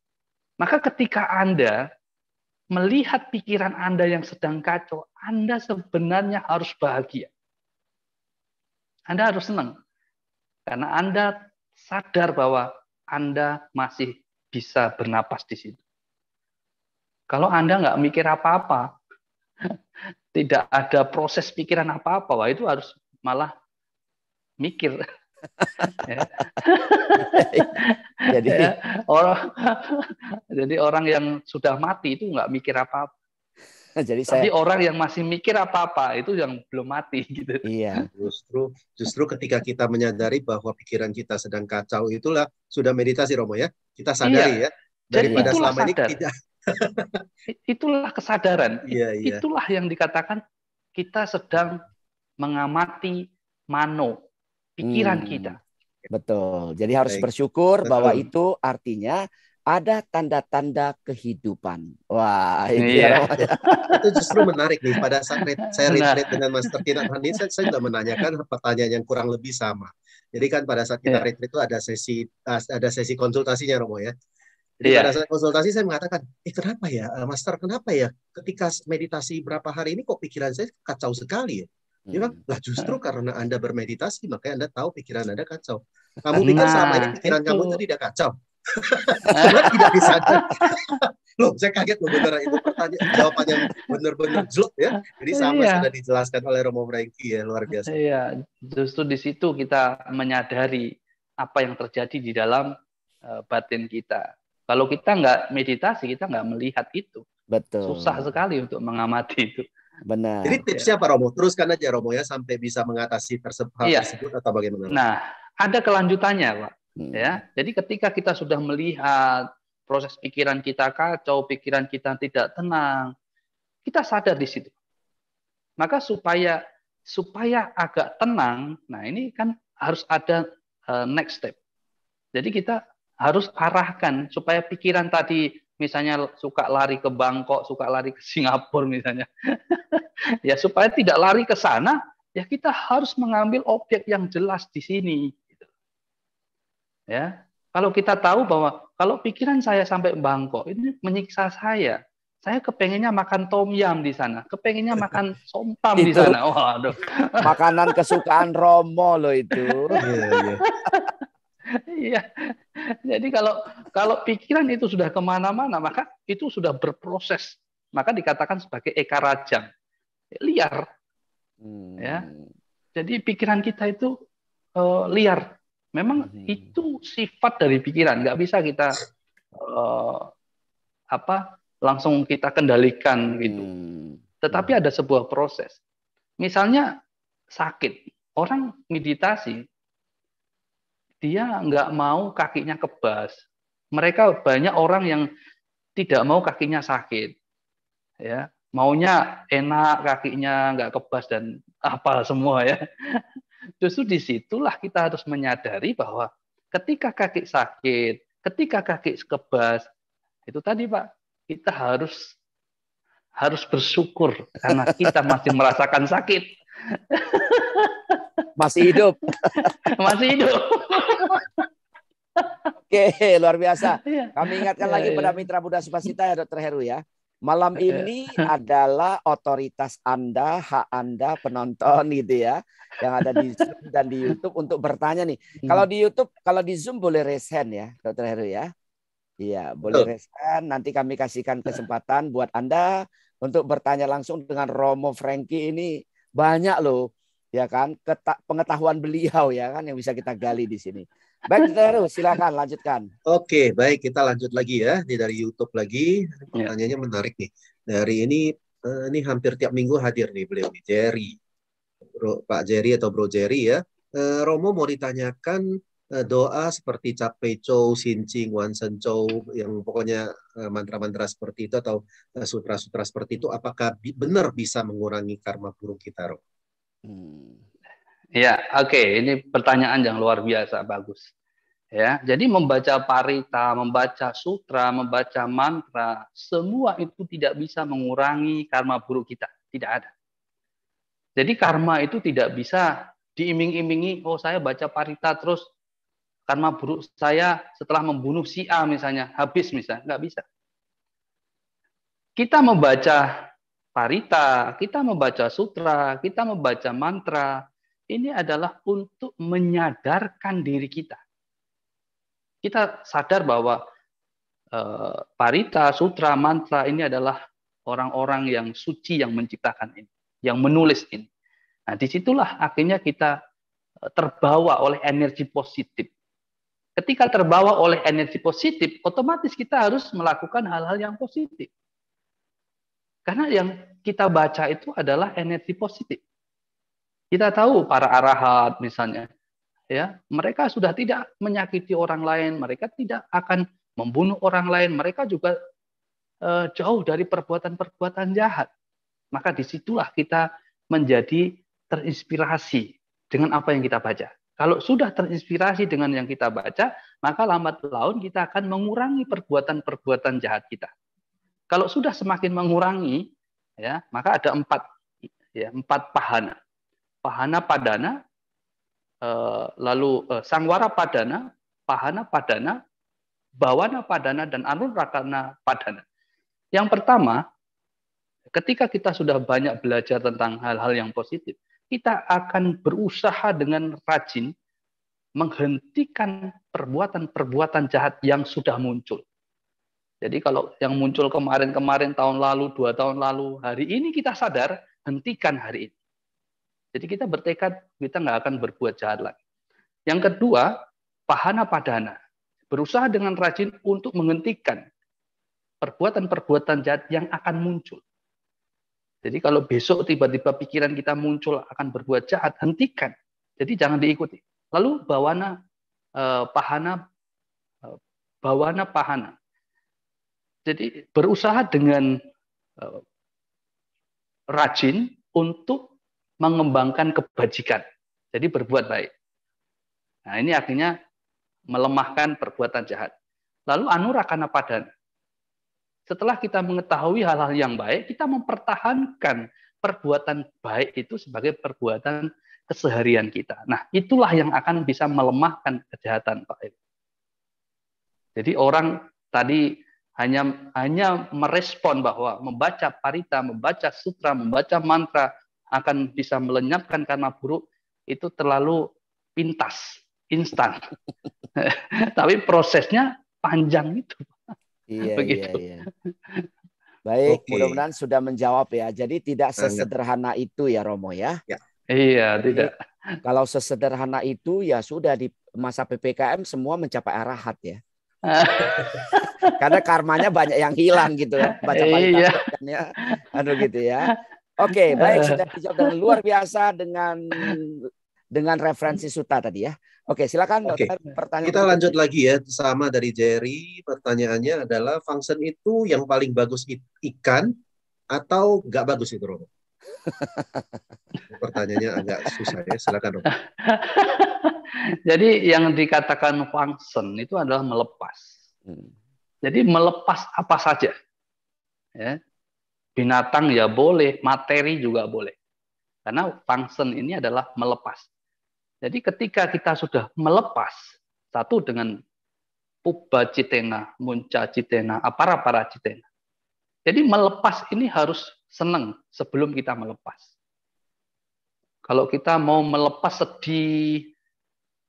Maka ketika Anda melihat pikiran Anda yang sedang kacau, Anda sebenarnya harus bahagia. Anda harus senang. Karena Anda sadar bahwa Anda masih bisa bernapas di situ. Kalau Anda nggak mikir apa-apa, tidak ada proses pikiran apa-apa wah itu harus malah mikir ya. jadi ya, orang jadi orang yang sudah mati itu nggak mikir apa-apa jadi tapi saya... orang yang masih mikir apa-apa itu yang belum mati gitu iya justru justru ketika kita menyadari bahwa pikiran kita sedang kacau itulah sudah meditasi Romo ya kita sadari iya. ya daripada selama sadar. ini tidak itulah kesadaran. Yeah, yeah. Itulah yang dikatakan kita sedang mengamati mano pikiran hmm. kita. Betul. Jadi harus Baik. bersyukur Betul. bahwa itu artinya ada tanda-tanda kehidupan. Wah, itu, iya. yeah. ya. itu justru menarik nih. Pada saat saya retreat dengan Master Kinan Hanin, saya, saya juga menanyakan pertanyaan yang kurang lebih sama. Jadi kan pada saat kita yeah. retreat itu ada sesi ada sesi konsultasinya Romo ya. Jadi yeah. pada saat konsultasi saya mengatakan, eh kenapa ya, eh, Master kenapa ya, ketika meditasi berapa hari ini kok pikiran saya kacau sekali ya. Dia bilang, hmm. lah justru karena Anda bermeditasi, makanya Anda tahu pikiran Anda kacau. Kamu pikir nah, sama ini pikiran itu. kamu itu tidak kacau. Cuma tidak disadar. loh, saya kaget loh benar itu pertanyaan jawabannya benar-benar jelek ya. Jadi sama iya. sudah dijelaskan oleh Romo Franky ya, luar biasa. Iya, justru di situ kita menyadari apa yang terjadi di dalam uh, batin kita. Kalau kita nggak meditasi, kita nggak melihat itu. Betul. Susah sekali untuk mengamati itu. Benar. Jadi tipsnya ya. Pak Romo, teruskan aja Romo ya sampai bisa mengatasi tersebut, ya. tersebut atau bagaimana? Nah, ada kelanjutannya Pak. Hmm. Ya, jadi ketika kita sudah melihat proses pikiran kita kacau, pikiran kita tidak tenang, kita sadar di situ. Maka supaya supaya agak tenang, nah ini kan harus ada uh, next step. Jadi kita harus arahkan supaya pikiran tadi misalnya suka lari ke Bangkok, suka lari ke Singapura misalnya. ya supaya tidak lari ke sana, ya kita harus mengambil objek yang jelas di sini. Ya, kalau kita tahu bahwa kalau pikiran saya sampai Bangkok ini menyiksa saya, saya kepengennya makan tom yam di sana, kepengennya makan sompam di sana. Waduh. Makanan kesukaan Romo loh itu. Iya. Jadi kalau kalau pikiran itu sudah kemana-mana, maka itu sudah berproses. Maka dikatakan sebagai eka rajang, liar. Hmm. Ya, jadi pikiran kita itu uh, liar. Memang hmm. itu sifat dari pikiran, nggak bisa kita uh, apa langsung kita kendalikan gitu. Hmm. Tetapi hmm. ada sebuah proses. Misalnya sakit, orang meditasi dia nggak mau kakinya kebas. Mereka banyak orang yang tidak mau kakinya sakit. Ya, maunya enak kakinya nggak kebas dan apa semua ya. Justru disitulah kita harus menyadari bahwa ketika kaki sakit, ketika kaki kebas, itu tadi Pak, kita harus harus bersyukur karena kita masih merasakan sakit. Masih hidup. Masih hidup. Oke, luar biasa. Iya. Kami ingatkan iya, lagi iya. pada mitra Buddha Supasita ya Dokter Heru ya. Malam ini adalah otoritas Anda, hak Anda penonton gitu ya, yang ada di Zoom dan di YouTube untuk bertanya nih. Hmm. Kalau di YouTube, kalau di Zoom boleh raise ya, Dokter Heru ya. Iya, boleh raise Nanti kami kasihkan kesempatan buat Anda untuk bertanya langsung dengan Romo Franky ini banyak loh ya kan Keta pengetahuan beliau ya kan yang bisa kita gali di sini. Baik terus silakan lanjutkan. Oke, baik kita lanjut lagi ya. Ini dari YouTube lagi. Ya. Pertanyaannya menarik nih. Dari ini eh, ini hampir tiap minggu hadir nih beliau nih Jerry. Bro, Pak Jerry atau Bro Jerry ya. Eh, Romo mau ditanyakan eh, doa seperti Cape Chow, Sincing, Wansen Chow, yang pokoknya mantra-mantra seperti itu atau sutra-sutra seperti itu, apakah benar bisa mengurangi karma buruk kita, Romo? Hmm. Ya, oke, okay. ini pertanyaan yang luar biasa bagus. Ya, jadi membaca parita, membaca sutra, membaca mantra, semua itu tidak bisa mengurangi karma buruk kita, tidak ada. Jadi karma itu tidak bisa diiming-imingi, oh saya baca parita terus karma buruk saya setelah membunuh si A misalnya, habis misalnya, nggak bisa. Kita membaca parita, kita membaca sutra, kita membaca mantra, ini adalah untuk menyadarkan diri kita. Kita sadar bahwa eh, parita, sutra, mantra ini adalah orang-orang yang suci yang menciptakan ini, yang menulis ini. Nah, disitulah akhirnya kita eh, terbawa oleh energi positif. Ketika terbawa oleh energi positif, otomatis kita harus melakukan hal-hal yang positif. Karena yang kita baca itu adalah energi positif. Kita tahu para arahat misalnya, ya mereka sudah tidak menyakiti orang lain, mereka tidak akan membunuh orang lain, mereka juga eh, jauh dari perbuatan-perbuatan jahat. Maka disitulah kita menjadi terinspirasi dengan apa yang kita baca. Kalau sudah terinspirasi dengan yang kita baca, maka lambat laun kita akan mengurangi perbuatan-perbuatan jahat kita. Kalau sudah semakin mengurangi, ya maka ada empat ya empat pahana. Pahana padana, eh, lalu eh, sangwara padana, pahana padana, bawana padana dan rakana padana. Yang pertama, ketika kita sudah banyak belajar tentang hal-hal yang positif, kita akan berusaha dengan rajin menghentikan perbuatan-perbuatan jahat yang sudah muncul. Jadi kalau yang muncul kemarin-kemarin tahun lalu, dua tahun lalu, hari ini kita sadar, hentikan hari ini. Jadi kita bertekad, kita nggak akan berbuat jahat lagi. Yang kedua, pahana padana. Berusaha dengan rajin untuk menghentikan perbuatan-perbuatan jahat yang akan muncul. Jadi kalau besok tiba-tiba pikiran kita muncul akan berbuat jahat, hentikan. Jadi jangan diikuti. Lalu bawana eh, pahana eh, bawana pahana jadi berusaha dengan eh, rajin untuk mengembangkan kebajikan. Jadi berbuat baik. Nah, ini artinya melemahkan perbuatan jahat. Lalu anurakana padan. Setelah kita mengetahui hal-hal yang baik, kita mempertahankan perbuatan baik itu sebagai perbuatan keseharian kita. Nah, itulah yang akan bisa melemahkan kejahatan, Pak. Jadi orang tadi hanya hanya merespon bahwa membaca parita, membaca sutra, membaca mantra akan bisa melenyapkan karma buruk itu terlalu pintas, instan. Tapi prosesnya panjang itu. Iya, iya Begitu. iya, iya. Baik, okay. mudah-mudahan sudah menjawab ya. Jadi tidak sesederhana itu ya Romo ya. ya. Iya, Jadi, tidak. Kalau sesederhana itu ya sudah di masa PPKM semua mencapai arahat ya. karena karmanya banyak yang hilang gitu ya baca iya. kan ya Aduh gitu ya oke okay, baik sudah dijawab dengan luar biasa dengan dengan referensi suta tadi ya oke okay, silakan okay. dokter pertanyaan kita lanjut lagi ya sama dari Jerry pertanyaannya adalah function itu yang paling bagus ikan atau nggak bagus itu Romo Pertanyaannya agak susah ya, silakan dokter Jadi yang dikatakan function itu adalah melepas. Hmm. Jadi melepas apa saja. Ya. Binatang ya boleh, materi juga boleh. Karena function ini adalah melepas. Jadi ketika kita sudah melepas satu dengan puba citena, munca citena, apara para citena. Jadi melepas ini harus senang sebelum kita melepas. Kalau kita mau melepas sedih,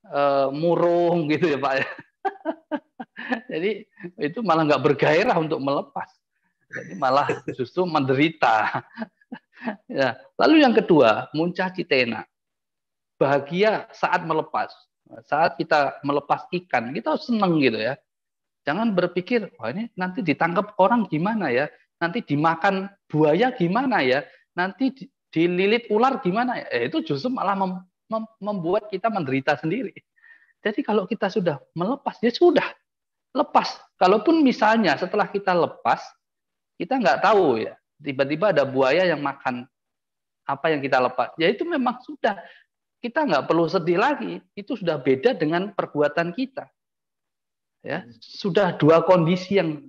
eh, murung gitu ya Pak ya. Jadi itu malah nggak bergairah untuk melepas. Jadi malah justru menderita. ya. Lalu yang kedua, muncah citena. Bahagia saat melepas. Saat kita melepas ikan, kita harus senang gitu ya. Jangan berpikir, wah ini nanti ditangkap orang gimana ya? Nanti dimakan buaya gimana ya? Nanti dililit ular gimana ya? Eh, itu justru malah mem mem membuat kita menderita sendiri. Jadi kalau kita sudah melepas, ya sudah lepas. Kalaupun misalnya setelah kita lepas, kita nggak tahu ya. Tiba-tiba ada buaya yang makan apa yang kita lepas. Ya itu memang sudah. Kita nggak perlu sedih lagi. Itu sudah beda dengan perbuatan kita. Ya, sudah dua kondisi yang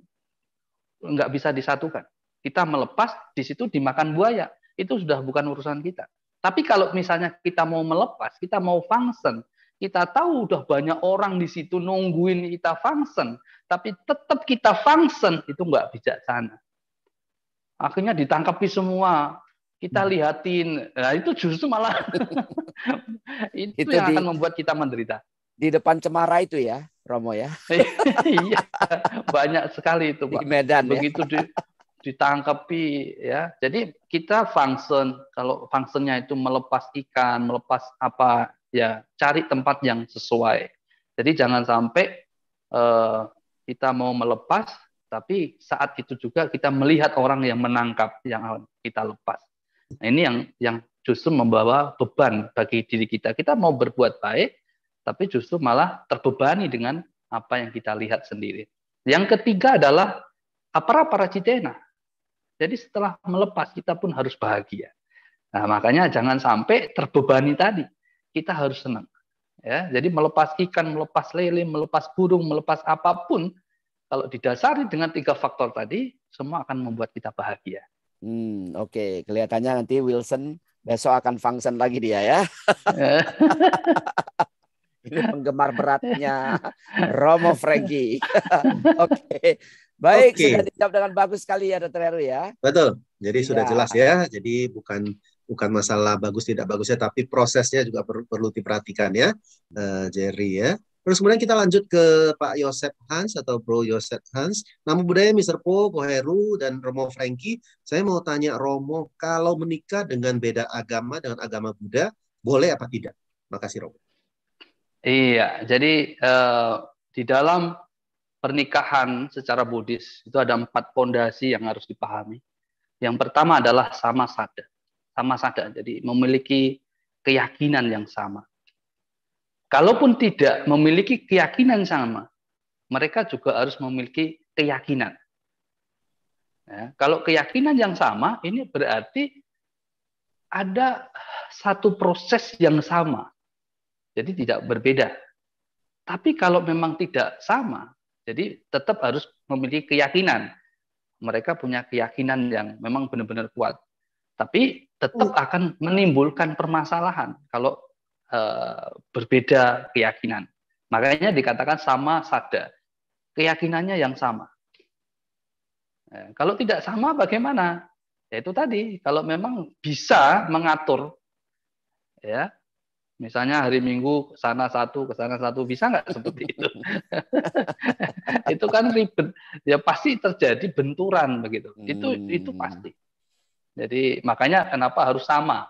nggak bisa disatukan. Kita melepas, di situ dimakan buaya. Itu sudah bukan urusan kita. Tapi kalau misalnya kita mau melepas, kita mau function, kita tahu udah banyak orang di situ nungguin kita function, tapi tetap kita function itu nggak bijaksana. Akhirnya ditangkapi semua, kita hmm. lihatin, nah itu justru malah itu, itu yang di, akan membuat kita menderita. Di depan cemara itu ya, Romo ya. iya, banyak sekali itu Pak. Di Medan ya. Begitu ya. di, ditangkapi ya. Jadi kita function kalau functionnya itu melepas ikan, melepas apa ya cari tempat yang sesuai. Jadi jangan sampai eh, kita mau melepas, tapi saat itu juga kita melihat orang yang menangkap yang kita lepas. Nah, ini yang yang justru membawa beban bagi diri kita. Kita mau berbuat baik, tapi justru malah terbebani dengan apa yang kita lihat sendiri. Yang ketiga adalah apara para citena. Jadi setelah melepas kita pun harus bahagia. Nah, makanya jangan sampai terbebani tadi kita harus senang. Ya, jadi melepas ikan, melepas lele, melepas burung, melepas apapun, kalau didasari dengan tiga faktor tadi, semua akan membuat kita bahagia. Hmm, oke, okay. kelihatannya nanti Wilson besok akan function lagi dia ya. Ini penggemar beratnya Romo Franky. oke. Okay. Baik, okay. sudah dijawab dengan bagus sekali ya Dr. Heru ya. Betul. Jadi ya. sudah jelas ya. Jadi bukan bukan masalah bagus tidak bagusnya, tapi prosesnya juga per, perlu diperhatikan ya, uh, Jerry ya. Terus kemudian kita lanjut ke Pak Yosep Hans atau Bro Yosep Hans. Nama budaya Mister Po, Koheru, dan Romo Franky. Saya mau tanya Romo, kalau menikah dengan beda agama, dengan agama Buddha, boleh apa tidak? Makasih Romo. Iya, jadi uh, di dalam pernikahan secara Buddhis itu ada empat pondasi yang harus dipahami. Yang pertama adalah sama sada sama saja, jadi memiliki keyakinan yang sama. Kalaupun tidak memiliki keyakinan sama, mereka juga harus memiliki keyakinan. Ya, kalau keyakinan yang sama, ini berarti ada satu proses yang sama, jadi tidak berbeda. Tapi kalau memang tidak sama, jadi tetap harus memiliki keyakinan. Mereka punya keyakinan yang memang benar-benar kuat tapi tetap hmm. akan menimbulkan permasalahan kalau uh, berbeda keyakinan. Makanya dikatakan sama sada, keyakinannya yang sama. Nah, kalau tidak sama bagaimana? Ya itu tadi, kalau memang bisa mengatur ya Misalnya hari Minggu ke sana satu, ke sana satu, bisa nggak seperti itu? itu kan ribet. Ya pasti terjadi benturan begitu. Hmm. itu pasti. Jadi makanya kenapa harus sama,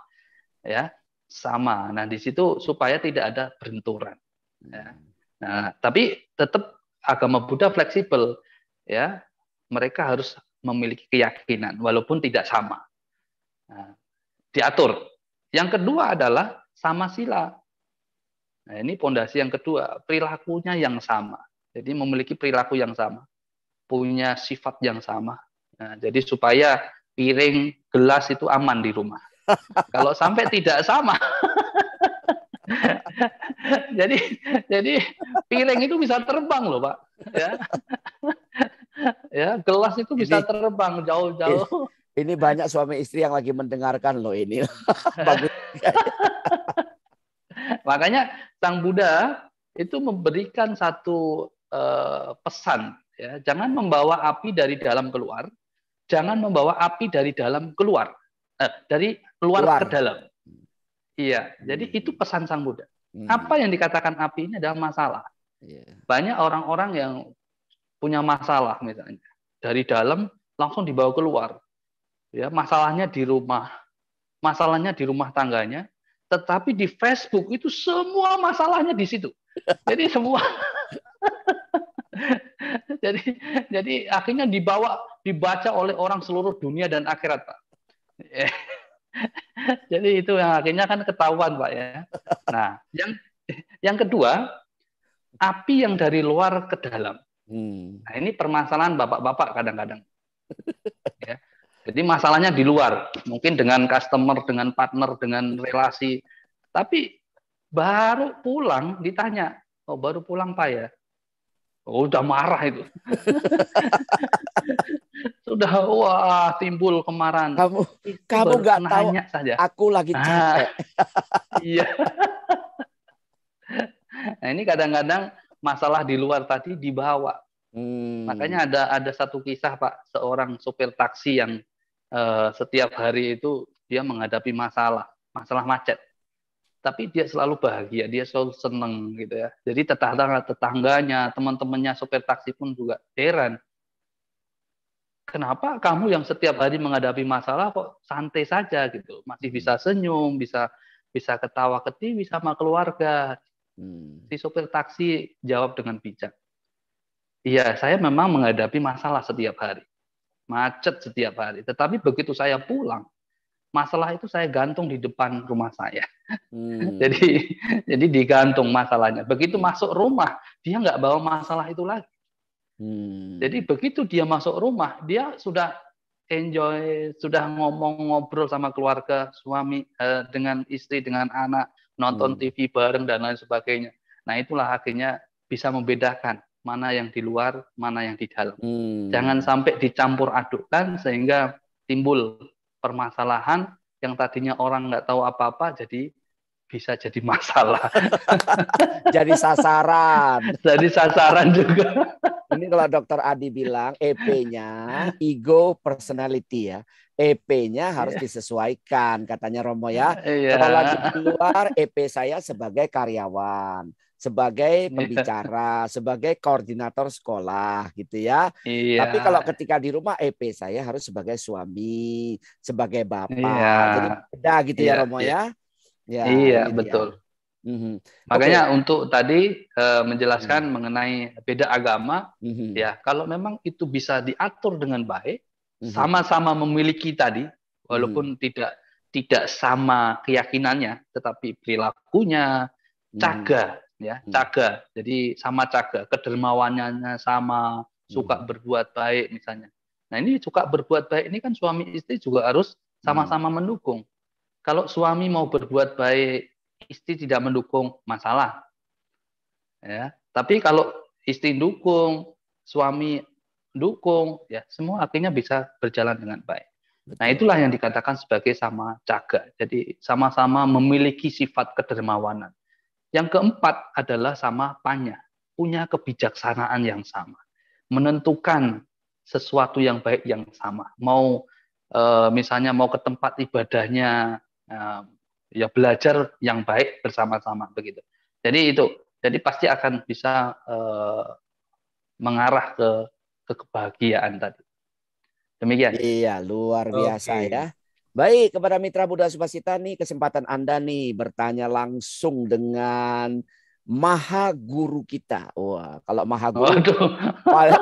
ya sama. Nah di situ supaya tidak ada benturan. Ya. Nah tapi tetap agama Buddha fleksibel, ya mereka harus memiliki keyakinan walaupun tidak sama. Nah, diatur. Yang kedua adalah sama sila. Nah, ini pondasi yang kedua, perilakunya yang sama. Jadi memiliki perilaku yang sama, punya sifat yang sama. Nah, jadi supaya piring, gelas itu aman di rumah. Kalau sampai tidak sama, jadi jadi piring itu bisa terbang loh pak ya ya gelas itu bisa ini, terbang jauh-jauh ini banyak suami istri yang lagi mendengarkan loh ini bagus makanya sang Buddha itu memberikan satu uh, pesan ya jangan membawa api dari dalam keluar jangan membawa api dari dalam keluar, eh, dari luar, luar ke dalam. Iya, jadi hmm. itu pesan sang Buddha. Hmm. Apa yang dikatakan api ini adalah masalah. Iya. Banyak orang-orang yang punya masalah misalnya dari dalam langsung dibawa keluar. Ya, masalahnya di rumah, masalahnya di rumah tangganya, tetapi di Facebook itu semua masalahnya di situ. Jadi semua jadi jadi akhirnya dibawa dibaca oleh orang seluruh dunia dan akhirat pak. jadi itu yang akhirnya kan ketahuan pak ya. Nah yang yang kedua api yang dari luar ke dalam. Hmm. Nah ini permasalahan bapak-bapak kadang-kadang. ya. Jadi masalahnya di luar, mungkin dengan customer, dengan partner, dengan relasi. Tapi baru pulang ditanya, oh baru pulang pak ya. Oh, udah marah itu. Sudah wah timbul kemarahan. Kamu itu kamu nggak tahu saja. aku lagi ah, capek. iya. nah, ini kadang-kadang masalah di luar tadi dibawa. Hmm. Makanya ada ada satu kisah Pak, seorang sopir taksi yang uh, setiap hari itu dia menghadapi masalah, masalah macet tapi dia selalu bahagia, dia selalu senang gitu ya. Jadi tetangga tetangganya, teman-temannya sopir taksi pun juga heran. Kenapa kamu yang setiap hari menghadapi masalah kok santai saja gitu, masih hmm. bisa senyum, bisa bisa ketawa ketiwi sama keluarga. Hmm. Si sopir taksi jawab dengan bijak. Iya, saya memang menghadapi masalah setiap hari. Macet setiap hari. Tetapi begitu saya pulang, masalah itu saya gantung di depan rumah saya. Hmm. jadi jadi digantung masalahnya. Begitu hmm. masuk rumah, dia nggak bawa masalah itu lagi. Hmm. Jadi begitu dia masuk rumah, dia sudah enjoy, sudah ngomong ngobrol sama keluarga, suami eh, dengan istri, dengan anak, nonton hmm. TV bareng dan lain sebagainya. Nah, itulah akhirnya bisa membedakan mana yang di luar, mana yang di dalam. Hmm. Jangan sampai dicampur adukkan sehingga timbul permasalahan yang tadinya orang nggak tahu apa-apa jadi bisa jadi masalah. jadi sasaran. jadi sasaran juga. Ini kalau dokter Adi bilang EP-nya ego personality ya. EP-nya harus yeah. disesuaikan katanya Romo ya. Yeah. Kalau lagi keluar EP saya sebagai karyawan sebagai pembicara, sebagai koordinator sekolah gitu ya. Iya. Tapi kalau ketika di rumah EP saya harus sebagai suami, sebagai bapak. Iya. Jadi beda gitu ya, iya, ya Romo iya. ya. ya iya, iya, iya. betul. Ya. Mm-hmm. Makanya okay. untuk tadi uh, menjelaskan mm-hmm. mengenai beda agama, mm-hmm. ya kalau memang itu bisa diatur dengan baik, mm-hmm. sama-sama memiliki tadi, walaupun mm-hmm. tidak tidak sama keyakinannya, tetapi perilakunya, mm-hmm ya hmm. caga jadi sama caga kedermawannya sama hmm. suka berbuat baik misalnya nah ini suka berbuat baik ini kan suami istri juga harus sama-sama hmm. mendukung kalau suami mau berbuat baik istri tidak mendukung masalah ya tapi kalau istri dukung suami dukung ya semua akhirnya bisa berjalan dengan baik nah itulah yang dikatakan sebagai sama caga jadi sama-sama memiliki sifat kedermawanan yang keempat adalah sama panya, punya kebijaksanaan yang sama, menentukan sesuatu yang baik yang sama. Mau eh, misalnya mau ke tempat ibadahnya eh, ya belajar yang baik bersama-sama begitu. Jadi itu, jadi pasti akan bisa eh, mengarah ke ke kebahagiaan tadi. Demikian. Iya, luar biasa okay. ya. Baik, kepada mitra Buddha Subhasita nih kesempatan Anda nih bertanya langsung dengan maha guru kita. Wah, kalau maha guru paling,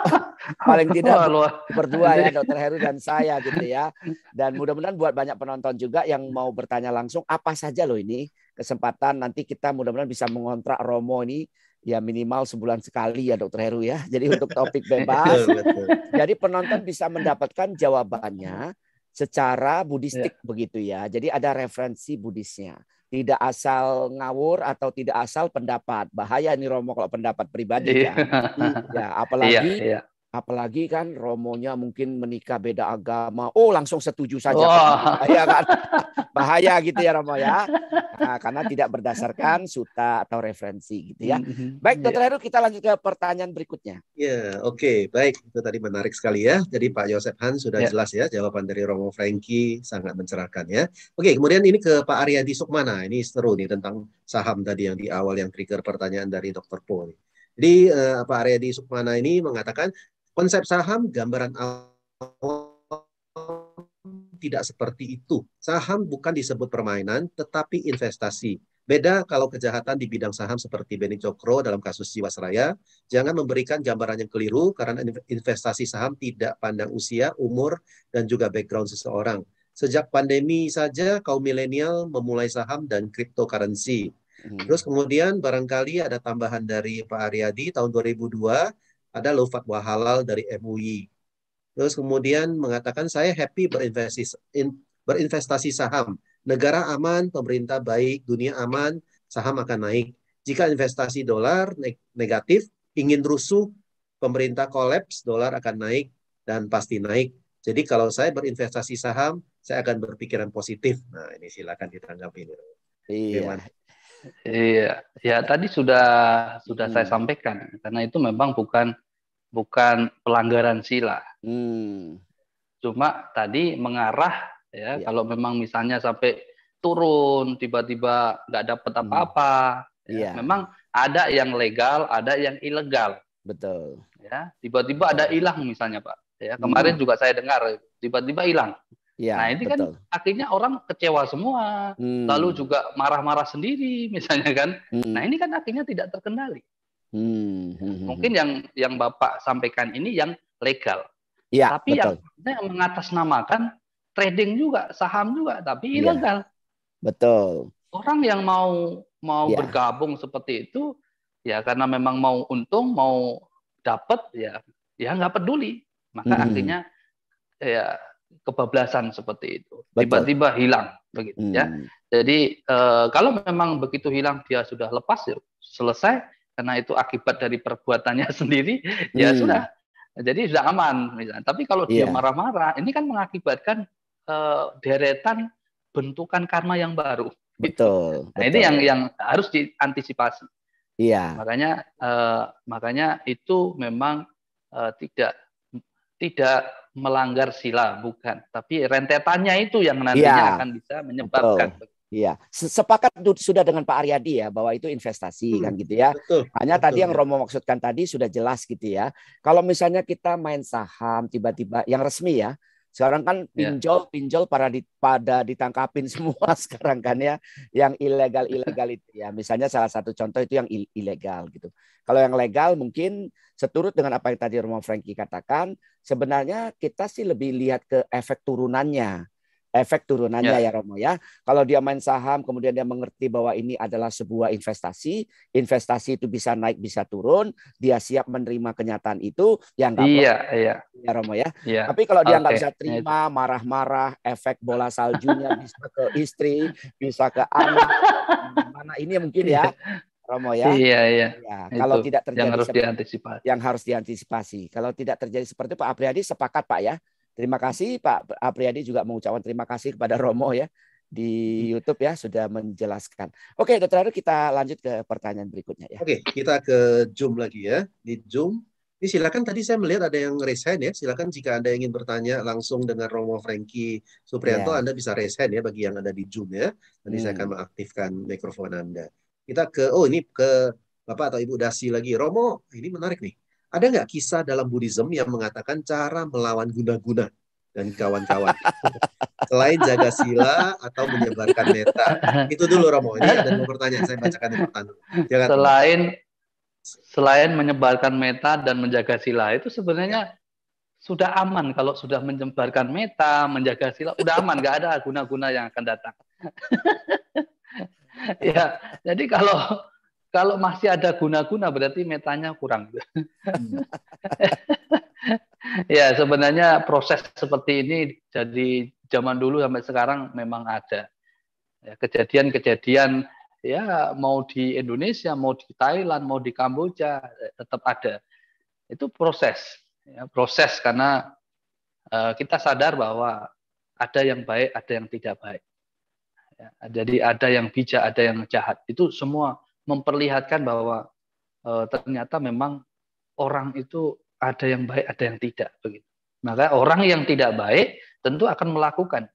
paling tidak Waduh. berdua ya Dokter Heru dan saya gitu ya. Dan mudah-mudahan buat banyak penonton juga yang mau bertanya langsung apa saja loh ini kesempatan nanti kita mudah-mudahan bisa mengontrak Romo ini ya minimal sebulan sekali ya Dokter Heru ya. Jadi untuk topik bebas. Jadi penonton bisa mendapatkan jawabannya secara budistik yeah. begitu ya. Jadi ada referensi Budisnya. Tidak asal ngawur atau tidak asal pendapat. Bahaya nih Romo kalau pendapat pribadi ya. ya apalagi yeah, yeah. Apalagi kan Romonya mungkin menikah beda agama. Oh, langsung setuju saja. Oh. Bahaya kan? Bahaya gitu ya Romo ya. Nah, karena tidak berdasarkan suta atau referensi gitu ya. Mhm, mhm. Baik, dokter iya. Heru kita lanjut ke pertanyaan berikutnya. Ya, oke. Okay. Baik, itu tadi menarik sekali ya. Jadi Pak Yosef Han sudah yeah. jelas ya jawaban dari Romo Franky sangat mencerahkan ya. Oke, kemudian ini ke Pak Aryadi Sukmana. Ini seru nih tentang saham tadi yang di awal yang trigger pertanyaan dari dokter Poli. Jadi eh, Pak Aryadi Sukmana ini mengatakan Konsep saham gambaran awam tidak seperti itu. Saham bukan disebut permainan, tetapi investasi. Beda kalau kejahatan di bidang saham seperti Beni Cokro dalam kasus Jiwasraya, jangan memberikan gambaran yang keliru karena investasi saham tidak pandang usia, umur, dan juga background seseorang. Sejak pandemi saja kaum milenial memulai saham dan cryptocurrency. Hmm. Terus kemudian barangkali ada tambahan dari Pak Aryadi tahun 2002 ada loh fatwa halal dari MUI. Terus kemudian mengatakan saya happy berinvestasi berinvestasi saham. Negara aman, pemerintah baik, dunia aman, saham akan naik. Jika investasi dolar negatif, ingin rusuh, pemerintah kolaps, dolar akan naik dan pasti naik. Jadi kalau saya berinvestasi saham, saya akan berpikiran positif. Nah, ini silakan ditanggapi. Iya. Gimana? Iya, ya tadi sudah sudah hmm. saya sampaikan karena itu memang bukan bukan pelanggaran sila. Hmm. Cuma tadi mengarah ya, ya kalau memang misalnya sampai turun tiba-tiba nggak dapat hmm. apa-apa, hmm. ya, ya. memang ada yang legal, ada yang ilegal. Betul. Ya, tiba-tiba ada hilang misalnya Pak. Ya, hmm. kemarin hmm. juga saya dengar tiba-tiba hilang. Ya, nah ini kan betul. kan akhirnya orang kecewa semua, hmm. lalu juga marah-marah sendiri misalnya kan. Hmm. Nah ini kan akhirnya tidak terkendali. Hmm. hmm Mungkin hmm. yang yang bapak sampaikan ini yang legal, ya, tapi betul. yang mengatasnamakan trading juga saham juga, tapi iya. ilegal. betul. Orang yang mau mau ya. bergabung seperti itu ya karena memang mau untung mau dapat ya ya nggak peduli, maka hmm. akhirnya ya kebablasan seperti itu tiba-tiba hilang begitu ya. hmm. ya jadi e, kalau memang begitu hilang dia sudah lepas ya selesai karena itu akibat dari perbuatannya sendiri ya hmm. ya sudah jadi sudah aman misalnya tapi kalau dia iya. marah-marah ini kan mengakibatkan e, deretan bentukan karma yang baru betul, nah, betul. ini yang yang harus diantisipasi Iya. Makanya e, makanya itu memang e, tidak tidak melanggar sila, bukan. Tapi rentetannya itu yang nantinya ya. akan bisa menyebabkan. Iya, sepakat sudah dengan Pak Aryadi ya bahwa itu investasi hmm, kan gitu ya. Betul, Hanya betul. tadi yang Romo maksudkan tadi sudah jelas gitu ya. Kalau misalnya kita main saham tiba-tiba yang resmi ya, sekarang kan ya. pinjol yeah. pinjol para di, pada ditangkapin semua sekarang kan ya yang ilegal ilegal itu ya. Misalnya salah satu contoh itu yang ilegal gitu. Kalau yang legal mungkin seturut dengan apa yang tadi Romo Franky katakan, sebenarnya kita sih lebih lihat ke efek turunannya efek turunannya yeah. ya Romo ya. Kalau dia main saham kemudian dia mengerti bahwa ini adalah sebuah investasi, investasi itu bisa naik bisa turun, dia siap menerima kenyataan itu yang enggak Iya, iya. Ya Romo ya. Yeah. Tapi kalau dia nggak okay. bisa terima, marah-marah, efek bola saljunya bisa ke istri, bisa ke anak. Mana ini mungkin ya. Iya. Romo ya. Iya, iya. Ya, kalau itu. tidak terjadi yang harus seperti, diantisipasi. Yang harus diantisipasi. Kalau tidak terjadi seperti Pak Apriyadi, sepakat Pak ya Terima kasih Pak Apriyadi juga mengucapkan terima kasih kepada Romo ya di YouTube ya sudah menjelaskan. Oke, dokter Aru kita lanjut ke pertanyaan berikutnya ya. Oke, kita ke Zoom lagi ya. Di Zoom, ini silakan tadi saya melihat ada yang raise hand ya. Silakan jika Anda ingin bertanya langsung dengan Romo Franky Suprianto, ya. Anda bisa raise hand ya bagi yang ada di Zoom ya. Nanti hmm. saya akan hmm. mengaktifkan mikrofon Anda. Kita ke oh ini ke Bapak atau Ibu Dasi lagi. Romo, ini menarik nih. Ada nggak kisah dalam Buddhism yang mengatakan cara melawan guna-guna dan kawan-kawan? Selain jaga sila atau menyebarkan meta, itu dulu Romo. Ini ada dua pertanyaan, saya bacakan yang pertama. Jangan ya selain selain menyebarkan meta dan menjaga sila itu sebenarnya sudah aman kalau sudah menyebarkan meta, menjaga sila, sudah aman, nggak ada guna-guna yang akan datang. ya, jadi kalau kalau masih ada guna-guna berarti metanya kurang. Hmm. ya sebenarnya proses seperti ini jadi zaman dulu sampai sekarang memang ada ya, kejadian-kejadian ya mau di Indonesia, mau di Thailand, mau di Kamboja tetap ada. Itu proses, ya, proses karena uh, kita sadar bahwa ada yang baik, ada yang tidak baik. Ya, jadi ada yang bijak, ada yang jahat. Itu semua memperlihatkan bahwa e, ternyata memang orang itu ada yang baik, ada yang tidak begitu. Maka orang yang tidak baik tentu akan melakukan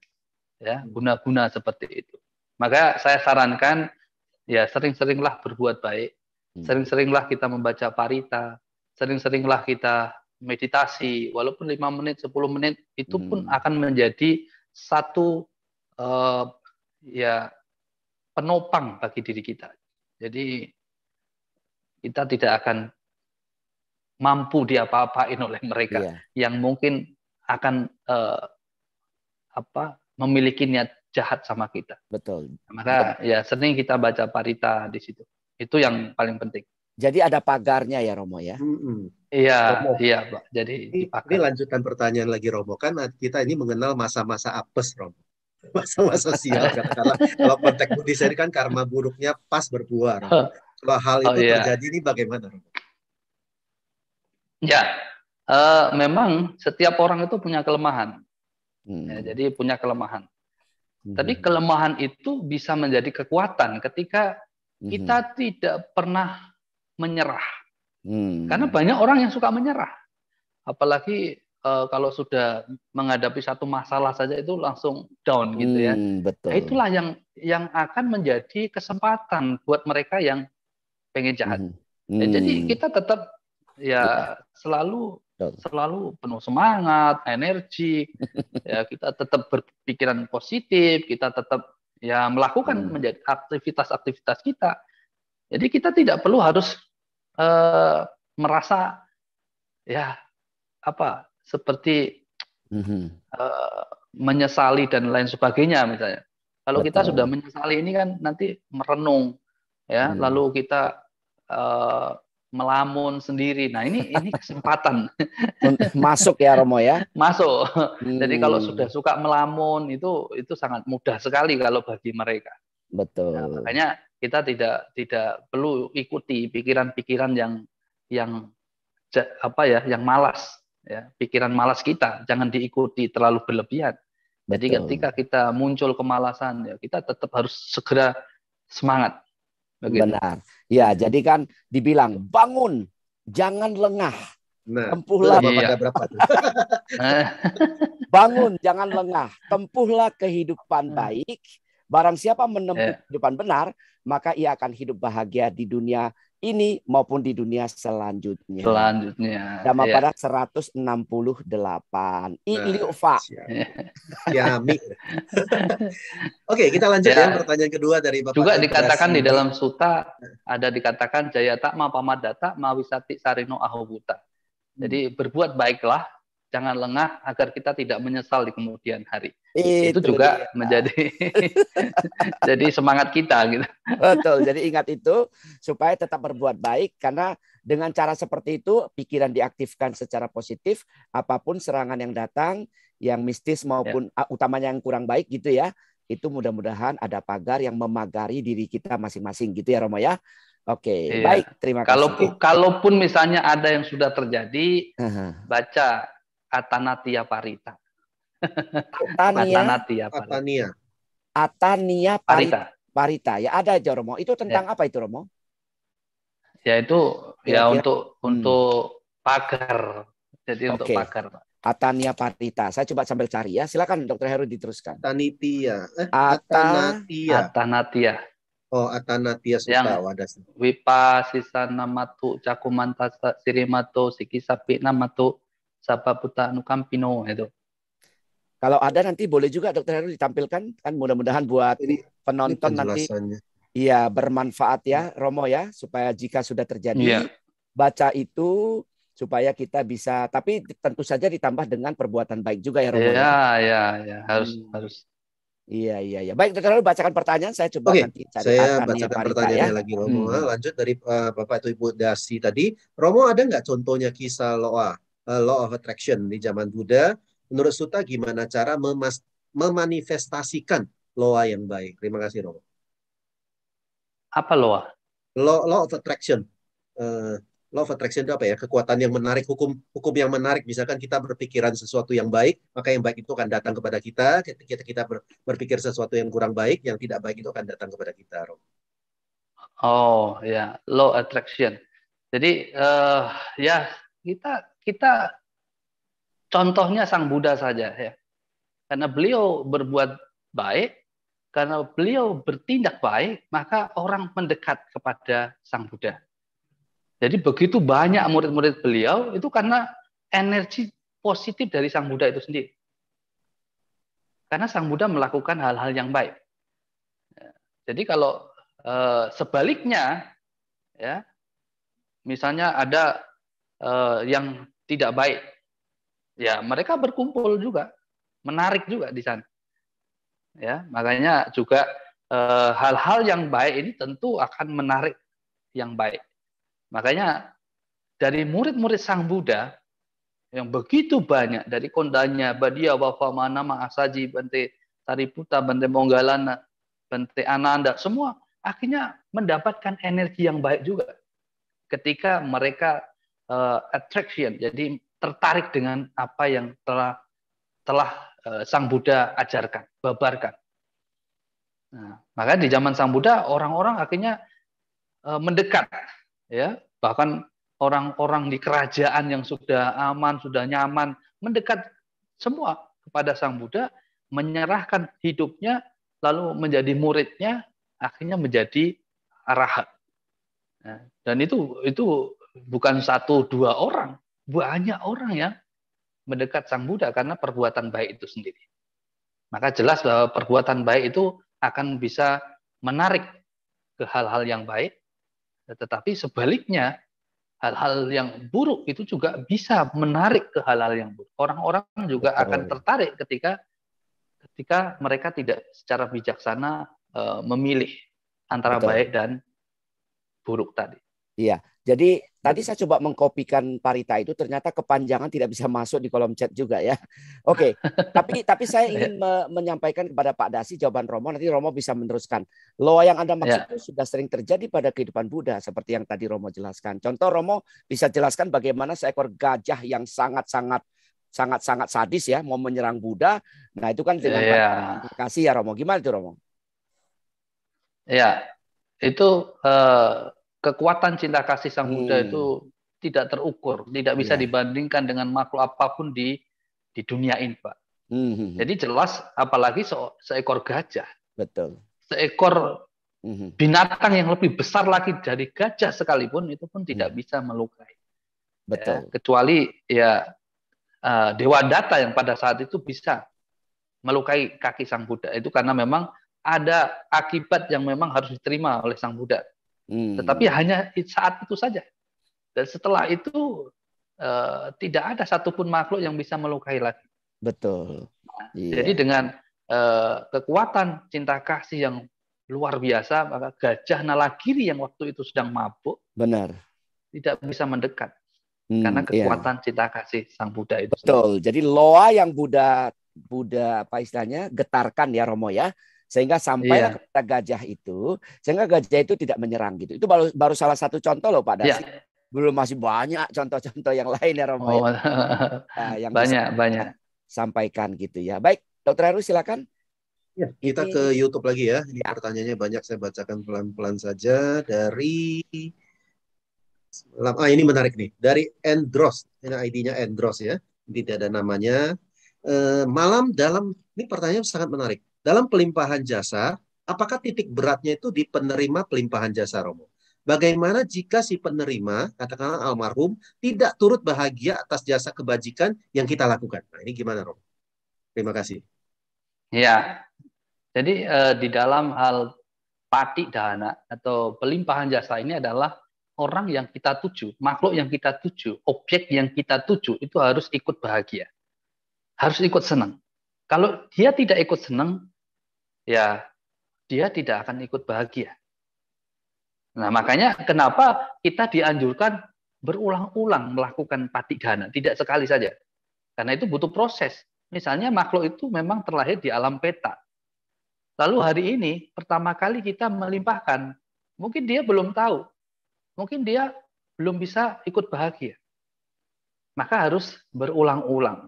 ya guna-guna seperti itu. Maka saya sarankan ya sering-seringlah berbuat baik, hmm. sering-seringlah kita membaca parita, sering-seringlah kita meditasi walaupun lima menit, 10 menit itu pun hmm. akan menjadi satu uh, ya penopang bagi diri kita. Jadi kita tidak akan mampu diapa-apain oleh mereka iya. yang mungkin akan uh, apa memiliki niat jahat sama kita. Betul. Maka Betul. ya sering kita baca parita di situ. Itu yang paling penting. Jadi ada pagarnya ya Romo ya. Mm-hmm. Iya, iya Pak. Jadi ini, ini lanjutan pertanyaan lagi Romo kan eh, kita ini mengenal masa-masa apes Romo masalah sosial katakanlah kalau konteks Budi ini kan karma buruknya pas berbuah kalau hal oh, itu oh, iya. terjadi ini bagaimana ya uh, memang setiap orang itu punya kelemahan hmm. ya, jadi punya kelemahan hmm. tapi kelemahan itu bisa menjadi kekuatan ketika hmm. kita tidak pernah menyerah hmm. karena banyak orang yang suka menyerah apalagi uh, kalau sudah menghadapi satu masalah saja itu langsung down gitu ya. Hmm, betul. Nah, itulah yang yang akan menjadi kesempatan buat mereka yang pengen jahat. Hmm. Ya, hmm. jadi kita tetap ya, ya selalu betul. selalu penuh semangat, energi. ya kita tetap berpikiran positif, kita tetap ya melakukan hmm. menjadi aktivitas-aktivitas kita. Jadi kita tidak perlu harus uh, merasa ya apa seperti mm-hmm. uh, menyesali dan lain sebagainya misalnya. Kalau kita sudah menyesali ini kan nanti merenung ya, hmm. lalu kita uh, melamun sendiri. Nah ini ini kesempatan masuk ya Romo ya. Masuk. Hmm. Jadi kalau sudah suka melamun itu itu sangat mudah sekali kalau bagi mereka. Betul. Nah, makanya kita tidak tidak perlu ikuti pikiran-pikiran yang yang apa ya yang malas ya, pikiran malas kita jangan diikuti terlalu berlebihan. Jadi Betul. ketika kita muncul kemalasan ya kita tetap harus segera semangat. Begitu. Benar. Ya, jadi kan dibilang bangun, jangan lengah. Nah, tempuhlah iya. berapa tuh? bangun, jangan lengah. Tempuhlah kehidupan hmm. baik. Barang siapa menempuh yeah. kehidupan benar, maka ia akan hidup bahagia di dunia ini maupun di dunia selanjutnya. Selanjutnya. Dama iya. nah, ya. pada 168. Ufa. Ya, Oke, kita lanjut ya. ya pertanyaan kedua dari Bapak. Juga dikatakan di dalam suta ada dikatakan jaya ma pamadata wisati sarino ahobuta. Jadi berbuat baiklah jangan lengah agar kita tidak menyesal di kemudian hari. Itu, itu juga dia. menjadi jadi semangat kita gitu. Betul. Jadi ingat itu supaya tetap berbuat baik karena dengan cara seperti itu pikiran diaktifkan secara positif apapun serangan yang datang yang mistis maupun ya. utamanya yang kurang baik gitu ya. Itu mudah-mudahan ada pagar yang memagari diri kita masing-masing gitu ya Romo ya. Oke, okay, iya. baik. Terima kasih. Kalaupun, kalaupun misalnya ada yang sudah terjadi, uh -huh. baca Atanatia Parita. Atania, Atanatia Parita. Atania. Atania Parita. Parita. Ya ada aja Romo. Itu tentang ya. apa itu Romo? Ya itu ya, ya untuk hmm. untuk pagar. Jadi okay. untuk pagar. Atania Parita. Saya coba sambil cari ya. Silakan Dokter Heru diteruskan. Atanitia. Eh, Atanatia. Atanatia. Oh, Atanatia Yang Wadasa. Wipa sisa namatu cakumanta sirimato nama namatu Sapa Puta Nukampino itu. Kalau ada nanti boleh juga Dokter Heru ditampilkan kan mudah-mudahan buat ini, penonton ini nanti iya bermanfaat ya Romo ya supaya jika sudah terjadi ya. baca itu supaya kita bisa tapi tentu saja ditambah dengan perbuatan baik juga ya Romo. Ya. Iya, iya, ya. iya, harus hmm. harus. Iya, iya, iya. Baik, Dokter Heru bacakan pertanyaan saya coba Oke, nanti cari Saya bacakan ya, pertanyaannya ya. lagi Romo. Hmm. Lanjut dari uh, Bapak atau Ibu Dasi tadi, Romo ada nggak contohnya kisah Loa Eh, law of attraction di zaman Buddha. Menurut Suta gimana cara memas memanifestasikan loa yang baik? Terima kasih Romo. Apa loa? Law, law of attraction. Uh, law of attraction itu apa ya? Kekuatan yang menarik, hukum hukum yang menarik. Misalkan kita berpikiran sesuatu yang baik, maka yang baik itu akan datang kepada kita. Kita kita berpikir sesuatu yang kurang baik, yang tidak baik itu akan datang kepada kita, Romo. Oh ya, yeah. law attraction. Jadi uh, ya kita kita contohnya Sang Buddha saja ya. Karena beliau berbuat baik, karena beliau bertindak baik, maka orang mendekat kepada Sang Buddha. Jadi begitu banyak murid-murid beliau itu karena energi positif dari Sang Buddha itu sendiri. Karena Sang Buddha melakukan hal-hal yang baik. Jadi kalau e, sebaliknya, ya, misalnya ada e, yang tidak baik. Ya, mereka berkumpul juga, menarik juga di sana. Ya, makanya juga eh, hal-hal e, yang baik ini tentu akan menarik yang baik. Makanya dari murid-murid Sang Buddha yang begitu banyak dari kondanya Badia Nama Asaji Bante Tariputa Bante Monggalana Bante Ananda semua akhirnya mendapatkan energi yang baik juga ketika mereka uh, attraction, jadi tertarik dengan apa yang telah telah uh, Sang Buddha ajarkan, babarkan. Nah, maka di zaman Sang Buddha orang-orang akhirnya uh, mendekat, ya bahkan orang-orang di kerajaan yang sudah aman, sudah nyaman, mendekat semua kepada Sang Buddha, menyerahkan hidupnya, lalu menjadi muridnya, akhirnya menjadi arahat. Nah, dan itu itu bukan satu dua orang, banyak orang ya mendekat Sang Buddha karena perbuatan baik itu sendiri. Maka jelas bahwa perbuatan baik itu akan bisa menarik ke hal-hal yang baik, tetapi sebaliknya hal-hal yang buruk itu juga bisa menarik ke hal-hal yang buruk. Orang-orang juga akan tertarik ketika ketika mereka tidak secara bijaksana uh, memilih antara Betul. baik dan buruk tadi. Iya, jadi tadi saya coba mengkopikan parita itu ternyata kepanjangan tidak bisa masuk di kolom chat juga ya. Oke, okay. tapi tapi saya ingin ya. me menyampaikan kepada Pak Dasi jawaban Romo nanti Romo bisa meneruskan. Loa yang Anda maksud ya. itu sudah sering terjadi pada kehidupan Buddha seperti yang tadi Romo jelaskan. Contoh Romo bisa jelaskan bagaimana seekor gajah yang sangat-sangat sangat-sangat sadis ya mau menyerang Buddha. Nah, itu kan dengan yeah. Ya. kasih ya Romo. Gimana itu Romo? Ya, itu uh, kekuatan cinta kasih Sang Buddha hmm. itu tidak terukur, tidak bisa yeah. dibandingkan dengan makhluk apapun di di dunia ini, Pak. Hmm. hmm, hmm. Jadi jelas apalagi se seekor gajah. Betul. Seekor hmm, hmm. binatang yang lebih besar lagi dari gajah sekalipun itu pun tidak hmm. bisa melukai. Betul. Ya, kecuali ya uh, dewa data yang pada saat itu bisa melukai kaki Sang Buddha itu karena memang ada akibat yang memang harus diterima oleh Sang Buddha. Hmm. Tetapi hanya saat itu saja. Dan setelah itu eh, tidak ada satupun makhluk yang bisa melukai lagi. Betul. Yeah. Iya. Jadi dengan eh, kekuatan cinta kasih yang luar biasa, maka gajah nalagiri yang waktu itu sedang mabuk, benar, tidak bisa mendekat hmm, karena iya. kekuatan yeah. cinta kasih sang Buddha itu. Betul. Sendiri. Jadi loa yang Buddha Buddha apa istilahnya getarkan ya Romo ya sehingga sampai yeah. Iya. kepada gajah itu sehingga gajah itu tidak menyerang gitu itu baru baru salah satu contoh loh pak Dasi yeah. belum masih banyak contoh-contoh yang lain ya Romo ya. oh, nah, yang banyak banyak sampaikan gitu ya baik dokter Heru silakan ya, kita Ini... ke YouTube lagi ya ini ya. pertanyaannya banyak saya bacakan pelan-pelan saja dari ah ini menarik nih dari Endros ini ID-nya Endros ya tidak ada namanya e, malam dalam ini pertanyaan sangat menarik dalam pelimpahan jasa, apakah titik beratnya itu di penerima pelimpahan jasa Romo? Bagaimana jika si penerima, katakanlah almarhum, tidak turut bahagia atas jasa kebajikan yang kita lakukan? Nah, ini gimana, Romo? Terima kasih. Ya, jadi eh, di dalam hal pati dana atau pelimpahan jasa ini adalah orang yang kita tuju, makhluk yang kita tuju, objek yang kita tuju itu harus ikut bahagia, harus ikut senang. Kalau dia tidak ikut senang, ya dia tidak akan ikut bahagia. Nah, makanya kenapa kita dianjurkan berulang-ulang melakukan patidhana, tidak sekali saja. Karena itu butuh proses. Misalnya makhluk itu memang terlahir di alam peta. Lalu hari ini pertama kali kita melimpahkan, mungkin dia belum tahu. Mungkin dia belum bisa ikut bahagia. Maka harus berulang-ulang.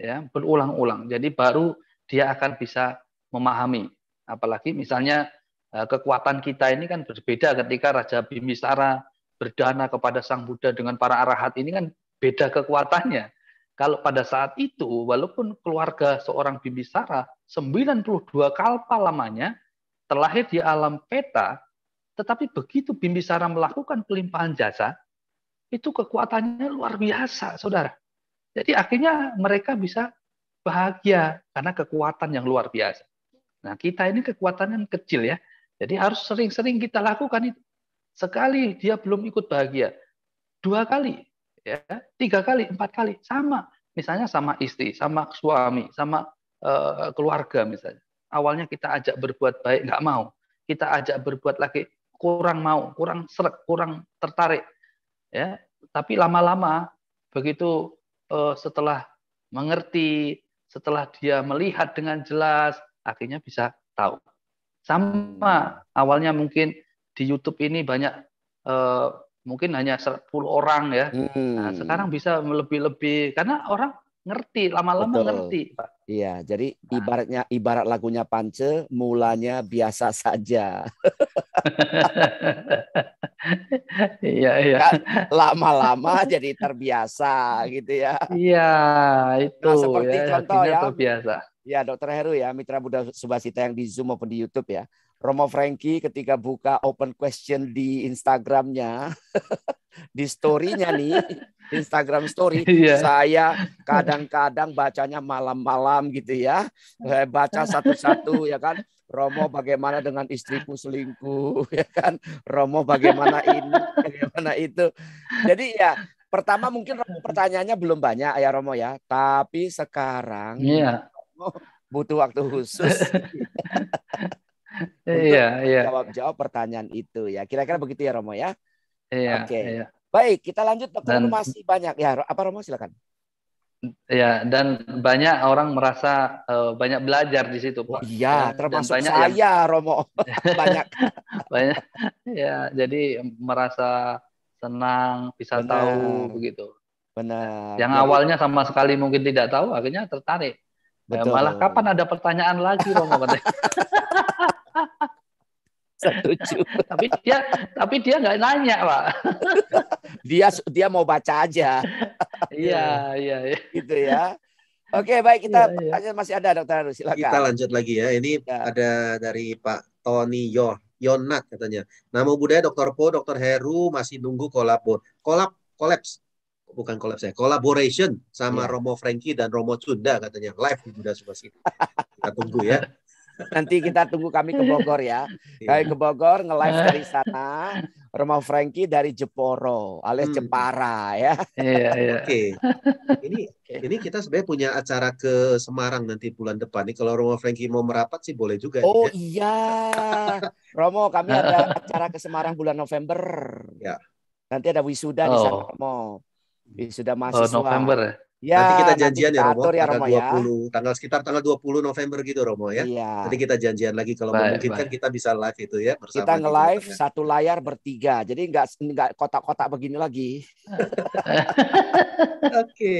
Ya, berulang-ulang. Jadi baru dia akan bisa memahami. Apalagi misalnya eh, kekuatan kita ini kan berbeda ketika Raja Bimbisara berdana kepada Sang Buddha dengan para arahat ini kan beda kekuatannya. Kalau pada saat itu, walaupun keluarga seorang Bimbisara 92 kalpa lamanya terlahir di alam peta, tetapi begitu Bimbisara melakukan pelimpahan jasa, itu kekuatannya luar biasa, saudara. Jadi akhirnya mereka bisa bahagia karena kekuatan yang luar biasa. Nah, kita ini kekuatannya kecil ya. Jadi harus sering-sering kita lakukan itu. Sekali dia belum ikut bahagia, dua kali, ya, tiga kali, empat kali, sama. Misalnya sama istri, sama suami, sama uh, keluarga misalnya. Awalnya kita ajak berbuat baik, nggak mau. Kita ajak berbuat lagi, kurang mau, kurang seret kurang tertarik. Ya, tapi lama-lama begitu uh, setelah mengerti, setelah dia melihat dengan jelas, akhirnya bisa tahu. Sama awalnya mungkin di YouTube ini banyak uh, mungkin hanya 10 orang ya. Hmm. Nah, sekarang bisa lebih-lebih karena orang ngerti lama-lama ngerti pak iya jadi nah. ibaratnya ibarat lagunya Pance mulanya biasa saja iya iya lama-lama jadi terbiasa gitu ya iya itu nah, seperti ya, contoh ya terbiasa Ya, Dokter Heru ya, Mitra Buddha Subasita yang di Zoom maupun di YouTube ya. Romo Franky ketika buka open question di Instagramnya, di story-nya nih, Instagram story, yeah. saya kadang-kadang bacanya malam-malam gitu ya. baca satu-satu ya kan. Romo bagaimana dengan istriku selingkuh ya kan Romo bagaimana ini bagaimana itu jadi ya pertama mungkin pertanyaannya belum banyak ya Romo ya tapi sekarang yeah butuh waktu khusus. iya, iya. Jawab-jawab pertanyaan itu ya. Kira-kira begitu ya Romo ya. Iya. Oke. Okay. Iya. Yeah. Baik, kita lanjut dokter dan, masih banyak ya. Apa Romo silakan. Ya, dan banyak orang merasa uh, banyak belajar di situ, Pak. Oh, iya, ya, termasuk dan banyak saya, yang... Romo. banyak. banyak. Ya, jadi merasa senang, bisa Benar. tahu begitu. Benar. Yang awalnya sama sekali mungkin tidak tahu, akhirnya tertarik. Eh, Betul. Ya, malah kapan ada pertanyaan lagi Romo katanya. Setuju. tapi dia tapi dia nggak nanya pak. dia dia mau baca aja. Iya iya. Ya. Gitu ya. Oke baik kita ya, ya. masih ada dokter harus silakan. Kita lanjut lagi ya. Ini ya. ada dari Pak Tony Yor. Yonat katanya. Nama budaya Dokter Po, Dokter Heru masih nunggu kolap. Kolap kolaps bukan collab saya, collaboration sama yeah. Romo Franky dan Romo Sunda katanya live di Super City. Kita tunggu ya. Nanti kita tunggu kami ke Bogor ya. Iya. Kami ke Bogor nge-live dari sana. Romo Franky dari Jeporo alias hmm. Jepara ya. Iya, iya. Oke. Ini ini kita sebenarnya punya acara ke Semarang nanti bulan depan. Nih kalau Romo Franky mau merapat sih boleh juga. Oh ya. iya. Romo, kami ada acara ke Semarang bulan November. Ya. Nanti ada wisuda oh. di sana, Romo. Sudah mahasiswa. Oh, November ya? ya. Nanti kita janjian nanti ya, ya Romo, ya, tanggal ya, 20, ya. tanggal sekitar tanggal 20 November gitu Romo ya. Iya. Nanti kita janjian lagi kalau baik, memungkinkan baik. kita bisa live itu ya bersama. Kita gitu. nge-live satu layar bertiga. Jadi nggak nggak kotak-kotak begini lagi. Oke. oke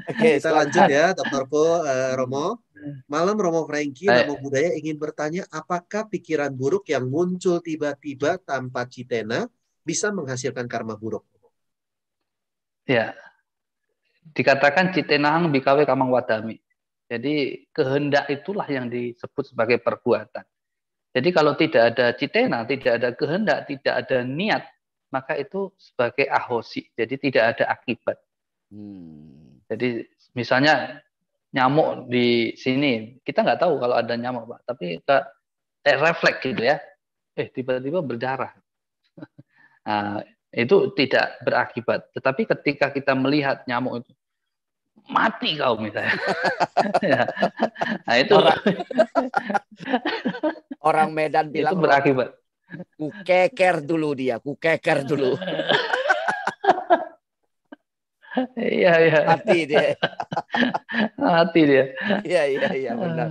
Okay, kita selamat. lanjut ya, Dokter Po, uh, Romo. Malam Romo Franky, Romo Budaya ingin bertanya, apakah pikiran buruk yang muncul tiba-tiba tanpa citena bisa menghasilkan karma buruk? Ya. Dikatakan citenang bikawe kamang wadami. Jadi kehendak itulah yang disebut sebagai perbuatan. Jadi kalau tidak ada citena, tidak ada kehendak, tidak ada niat, maka itu sebagai ahosi. Jadi tidak ada akibat. Hmm. Jadi misalnya nyamuk di sini, kita nggak tahu kalau ada nyamuk, Pak. Tapi kayak eh, refleks gitu ya. Eh, tiba-tiba berdarah. nah, itu tidak berakibat. Tetapi ketika kita melihat nyamuk itu mati kau misalnya. Ya. nah itu orang, orang Medan bilang itu berakibat. Ku keker dulu dia, ku keker dulu. Iya iya. Mati dia. Mati dia. Iya iya iya benar. Ah.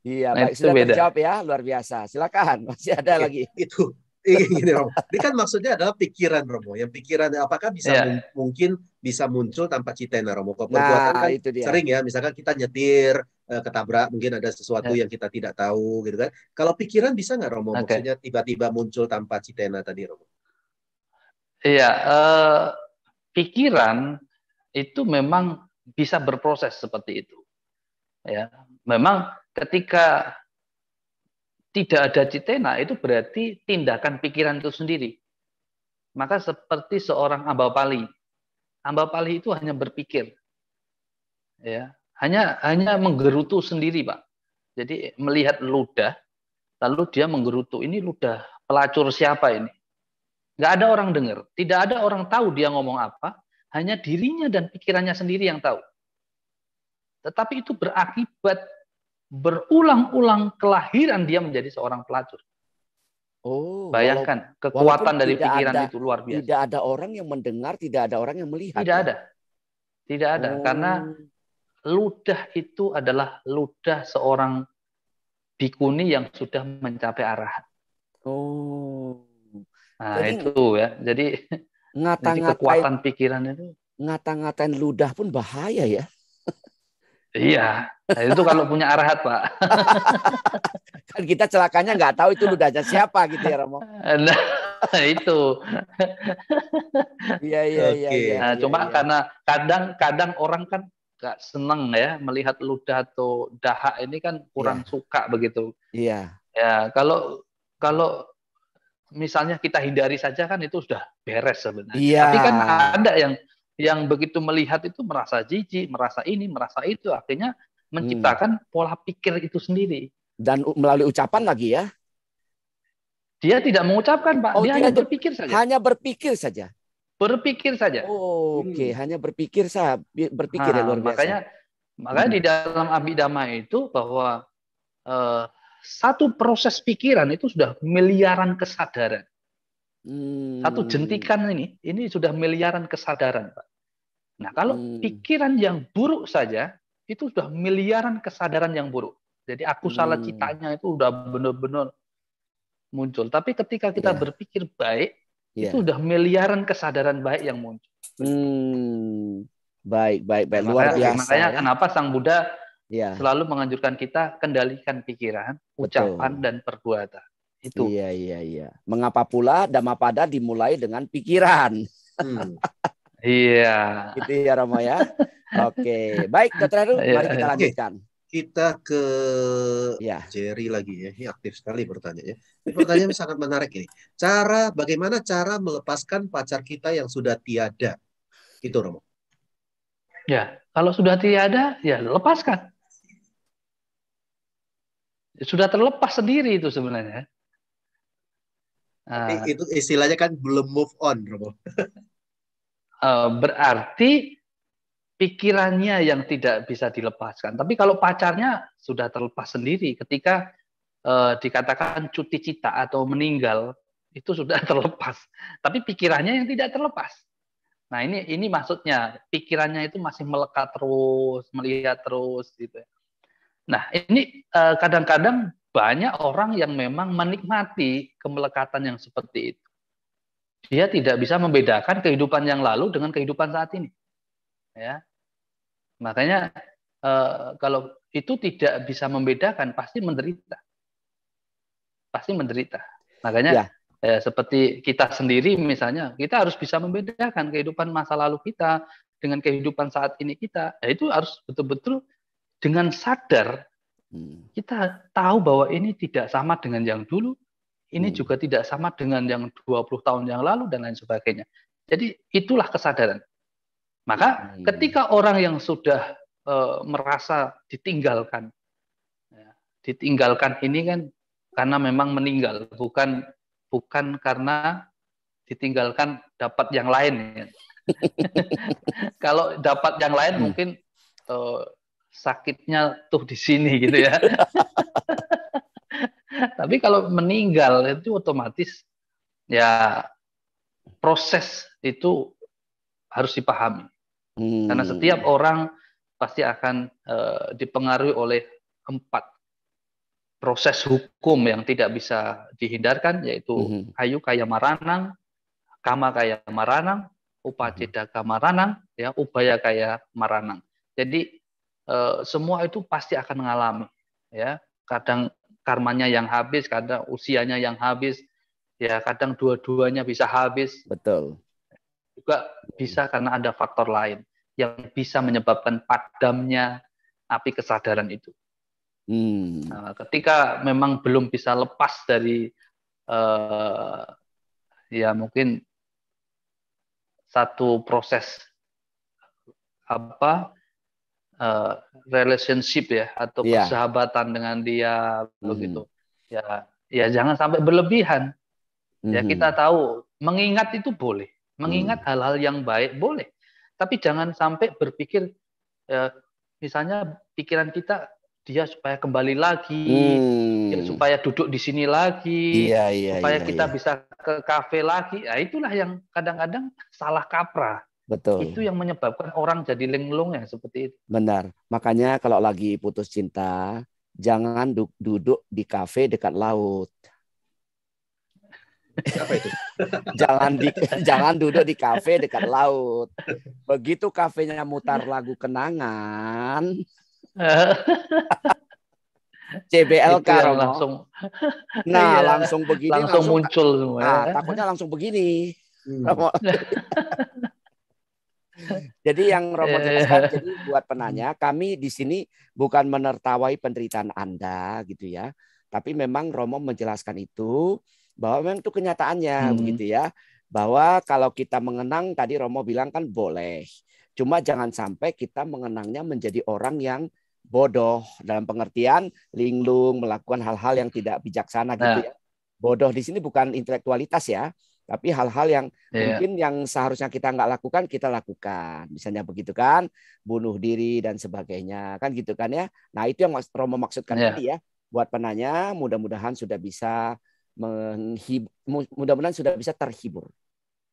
Iya, nah, baik sudah beda. terjawab ya, luar biasa. Silakan, masih ada lagi. Itu Iya, Gini, gitu. Romo. Ini kan maksudnya adalah pikiran Romo. Yang pikiran apakah bisa yeah. mungkin bisa muncul tanpa citena Romo? Kalau nah, kan itu dia. sering ya, misalkan kita nyetir eh, ketabrak mungkin ada sesuatu iya. yang kita tidak tahu gitu kan. Kalau pikiran bisa nggak Romo? Okay. Maksudnya tiba-tiba muncul tanpa citena tadi Romo? Iya, uh, pikiran itu memang bisa berproses seperti itu. Ya, memang ketika tidak ada citena itu berarti tindakan pikiran itu sendiri. Maka seperti seorang amba pali. Amba pali itu hanya berpikir. Ya, hanya hanya menggerutu sendiri, Pak. Jadi melihat ludah lalu dia menggerutu, ini ludah pelacur siapa ini? Gak ada orang dengar, tidak ada orang tahu dia ngomong apa, hanya dirinya dan pikirannya sendiri yang tahu. Tetapi itu berakibat berulang-ulang kelahiran dia menjadi seorang pelacur. Oh, bayangkan walaupun, kekuatan dari pikiran ada, itu luar biasa. Tidak ada orang yang mendengar, tidak ada orang yang melihat. Tidak ya? ada, tidak ada, oh. karena ludah itu adalah ludah seorang bikuni yang sudah mencapai arahan. Oh, nah jadi, itu ya. Jadi, ngata jadi kekuatan pikiran itu. Ngata-ngatain ludah pun bahaya ya. Iya, nah, itu kalau punya arahat pak. kan kita celakanya nggak tahu itu udah ludahnya siapa gitu ya Romo. Nah, itu. Iya iya iya. iya nah, iya, cuma ya. karena kadang-kadang orang kan nggak seneng ya melihat ludah atau dahak ini kan kurang ya. suka begitu. Iya. Ya kalau kalau misalnya kita hindari saja kan itu sudah beres sebenarnya. Iya. Tapi kan ada yang yang begitu melihat itu merasa jijik, merasa ini, merasa itu, akhirnya menciptakan hmm. pola pikir itu sendiri. Dan melalui ucapan lagi ya? Dia tidak mengucapkan, Pak. Oh, dia hanya berpikir saja. Hanya berpikir saja. Berpikir saja. Oh, Oke, okay. hmm. hanya berpikir saja. Berpikir nah, ya ah, luar biasa. Makanya, makanya hmm. di dalam abidama itu bahwa uh, satu proses pikiran itu sudah miliaran kesadaran. Hmm. Satu jentikan ini, ini sudah miliaran kesadaran, Pak. Nah, kalau hmm. pikiran yang buruk saja itu sudah miliaran kesadaran yang buruk. Jadi aku salah hmm. citanya itu sudah benar-benar muncul. Tapi ketika kita yeah. berpikir baik, yeah. itu sudah miliaran kesadaran baik yang muncul. Hmm. Baik, baik, baik. Luar makanya, biasa. Makanya ya. kenapa Sang Buddha yeah. selalu menganjurkan kita kendalikan pikiran, Betul. ucapan dan perbuatan. Itu. Iya, iya, iya. Mengapa pula Dhammapada dimulai dengan pikiran? Hmm. Iya. Gitu ya Romo ya. Oke, baik Dokter Heru, iya, mari kita iya. lanjutkan. Kita ke ya. Jerry lagi ya, ini aktif sekali pertanyaannya. Ini pertanyaan sangat menarik ini. Cara bagaimana cara melepaskan pacar kita yang sudah tiada? Itu Romo. Ya, kalau sudah tiada, ya lepaskan. Sudah terlepas sendiri itu sebenarnya. Uh, itu istilahnya kan belum move on, Romo. Eh, berarti pikirannya yang tidak bisa dilepaskan. Tapi kalau pacarnya sudah terlepas sendiri ketika eh, dikatakan cuti cita atau meninggal itu sudah terlepas. Tapi pikirannya yang tidak terlepas. Nah ini ini maksudnya pikirannya itu masih melekat terus, melihat terus gitu. Ya. Nah ini eh, kadang-kadang banyak orang yang memang menikmati kemelekatan yang seperti itu dia tidak bisa membedakan kehidupan yang lalu dengan kehidupan saat ini. Ya. Makanya e, kalau itu tidak bisa membedakan pasti menderita. Pasti menderita. Makanya ya. Eh, seperti kita sendiri misalnya, kita harus bisa membedakan kehidupan masa lalu kita dengan kehidupan saat ini kita. Ya, itu harus betul-betul dengan sadar hmm. kita tahu bahwa ini tidak sama dengan yang dulu, ini hmm. juga tidak sama dengan yang 20 tahun yang lalu dan lain sebagainya. Jadi itulah kesadaran. Maka hmm. Iya. ketika orang yang sudah e, merasa ditinggalkan, ya, ditinggalkan ini kan karena memang meninggal, bukan bukan karena ditinggalkan dapat yang lain. Ya. Kalau dapat yang lain hmm. mungkin e, sakitnya tuh di sini gitu ya. Tapi kalau meninggal itu otomatis ya proses itu harus dipahami. Hmm. Karena setiap orang pasti akan uh, dipengaruhi oleh empat proses hukum yang tidak bisa dihindarkan yaitu hmm. kayu kaya maranang, kama kaya maranang, hmm. kaya maranang, ya ubaya kaya maranang. Jadi uh, semua itu pasti akan mengalami ya. Kadang karmanya yang habis, kadang usianya yang habis, ya kadang dua-duanya bisa habis. Betul. Juga bisa karena ada faktor lain yang bisa menyebabkan padamnya api kesadaran itu. Hmm. Nah, ketika memang belum bisa lepas dari uh, ya mungkin satu proses apa uh, relationship ya atau yeah. persahabatan dengan dia mm-hmm. begitu. Ya, ya jangan sampai berlebihan. Mm-hmm. Ya hmm. kita tahu mengingat itu boleh, mengingat mm-hmm. hal-hal yang baik boleh, tapi jangan sampai berpikir ya, misalnya pikiran kita dia supaya kembali lagi, hmm. ya, supaya duduk di sini lagi, iya, iya, supaya iya, kita iya. bisa ke kafe lagi. Ya itulah yang kadang-kadang salah kaprah. Betul. Itu yang menyebabkan orang jadi linglung ya seperti itu. Benar. Makanya kalau lagi putus cinta, jangan du duduk di kafe dekat laut. Apa itu? jangan di, jangan duduk di kafe dekat laut. Begitu kafenya mutar lagu kenangan. CBLK karo langsung nah iya, langsung begini langsung, langsung muncul semua nah, takutnya langsung begini hmm. jadi yang Romo jelaskan, jadi buat penanya, kami di sini bukan menertawai penderitaan Anda gitu ya, tapi memang Romo menjelaskan itu bahwa memang itu kenyataannya hmm. begitu ya, bahwa kalau kita mengenang tadi Romo bilang kan boleh, cuma jangan sampai kita mengenangnya menjadi orang yang bodoh dalam pengertian linglung melakukan hal-hal yang tidak bijaksana gitu nah. ya. Bodoh di sini bukan intelektualitas ya, tapi hal-hal yang yeah. mungkin yang seharusnya kita nggak lakukan kita lakukan misalnya begitu kan bunuh diri dan sebagainya kan gitu kan ya nah itu yang Romo maksudkan yeah. tadi ya buat penanya mudah-mudahan sudah bisa mudah-mudahan sudah bisa terhibur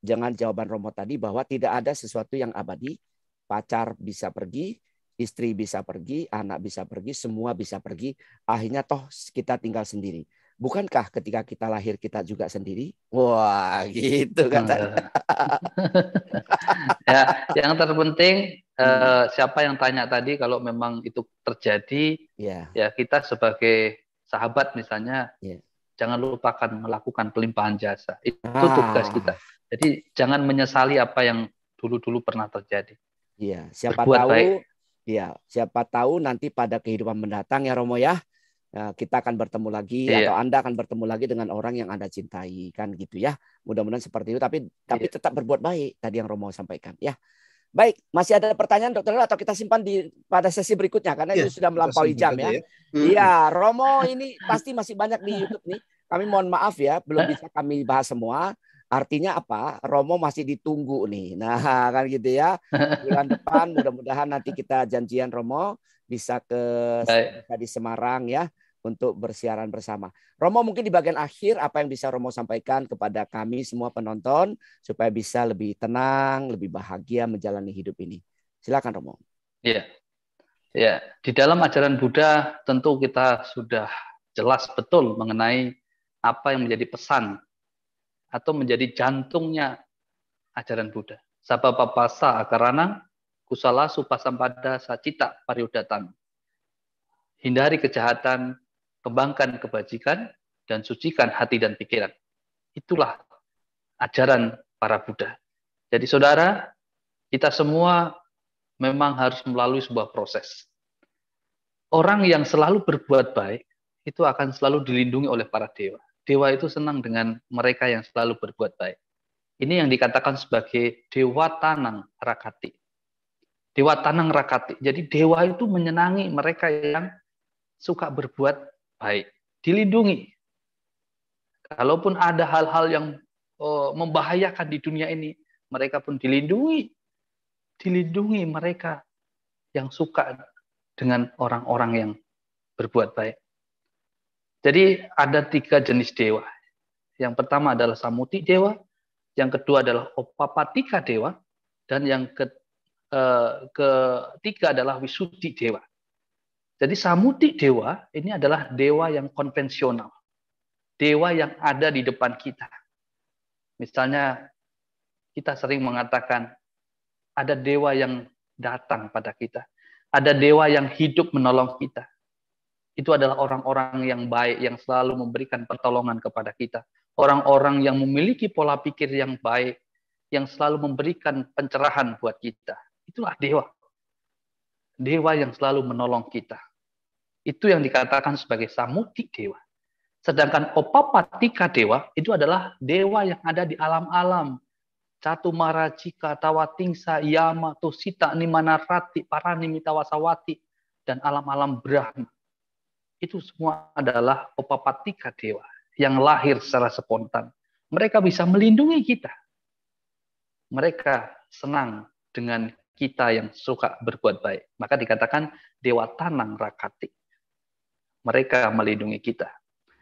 jangan jawaban Romo tadi bahwa tidak ada sesuatu yang abadi pacar bisa pergi istri bisa pergi anak bisa pergi semua bisa pergi akhirnya toh kita tinggal sendiri Bukankah ketika kita lahir kita juga sendiri? Wah, gitu kan. ya, yang terpenting hmm. eh, siapa yang tanya tadi kalau memang itu terjadi, yeah. ya kita sebagai sahabat misalnya, yeah. jangan lupakan melakukan pelimpahan jasa. Itu ah. tugas kita. Jadi jangan menyesali apa yang dulu-dulu pernah terjadi. Iya, siapa Berbuat tahu Iya, siapa tahu nanti pada kehidupan mendatang ya Romo ya. Nah, kita akan bertemu lagi iya. atau Anda akan bertemu lagi dengan orang yang Anda cintai kan gitu ya. Mudah-mudahan seperti itu tapi iya. tapi tetap berbuat baik tadi yang Romo sampaikan ya. Baik, masih ada pertanyaan Dokter atau kita simpan di pada sesi berikutnya karena itu iya, sudah melampaui jam ya. ya. Hmm. Iya, ya, Romo ini pasti masih banyak di YouTube nih. Kami mohon maaf ya, belum bisa kami bahas semua. Artinya apa? Romo masih ditunggu nih. Nah, kan gitu ya. Bulan depan mudah-mudahan nanti kita janjian Romo bisa ke bisa di Semarang ya untuk bersiaran bersama. Romo mungkin di bagian akhir apa yang bisa Romo sampaikan kepada kami semua penonton supaya bisa lebih tenang, lebih bahagia menjalani hidup ini. Silakan Romo. Iya. Ya, di dalam ajaran Buddha tentu kita sudah jelas betul mengenai apa yang menjadi pesan atau menjadi jantungnya ajaran Buddha. Sapa papasa akarana kusala supasampada sacita pariudatan. Hindari kejahatan, kembangkan kebajikan, dan sucikan hati dan pikiran. Itulah ajaran para Buddha. Jadi saudara, kita semua memang harus melalui sebuah proses. Orang yang selalu berbuat baik itu akan selalu dilindungi oleh para dewa. Dewa itu senang dengan mereka yang selalu berbuat baik. Ini yang dikatakan sebagai dewa tanang rakati. Dewa Tanang Rakati. Jadi dewa itu menyenangi mereka yang suka berbuat baik. Dilindungi. Kalaupun ada hal-hal yang oh, membahayakan di dunia ini, mereka pun dilindungi. Dilindungi mereka yang suka dengan orang-orang yang berbuat baik. Jadi ada tiga jenis dewa. Yang pertama adalah Samuti Dewa, yang kedua adalah Opapatika Dewa, dan yang ketiga Eh, ketiga adalah wisuti dewa. Jadi samuti dewa ini adalah dewa yang konvensional. Dewa yang ada di depan kita. Misalnya kita sering mengatakan ada dewa yang datang pada kita. Ada dewa yang hidup menolong kita. Itu adalah orang-orang yang baik yang selalu memberikan pertolongan kepada kita. Orang-orang yang memiliki pola pikir yang baik yang selalu memberikan pencerahan buat kita Itulah dewa. Dewa yang selalu menolong kita. Itu yang dikatakan sebagai samuti dewa. Sedangkan opapatika dewa itu adalah dewa yang ada di alam-alam. Catu marajika, tawatingsa, yama, tosita, nimanarati, para wasawati, dan alam-alam Brahma. Itu semua adalah opapatika dewa yang lahir secara spontan. Mereka bisa melindungi kita. Mereka senang dengan kita yang suka berbuat baik. Maka dikatakan dewa tanang rakati. Mereka melindungi kita.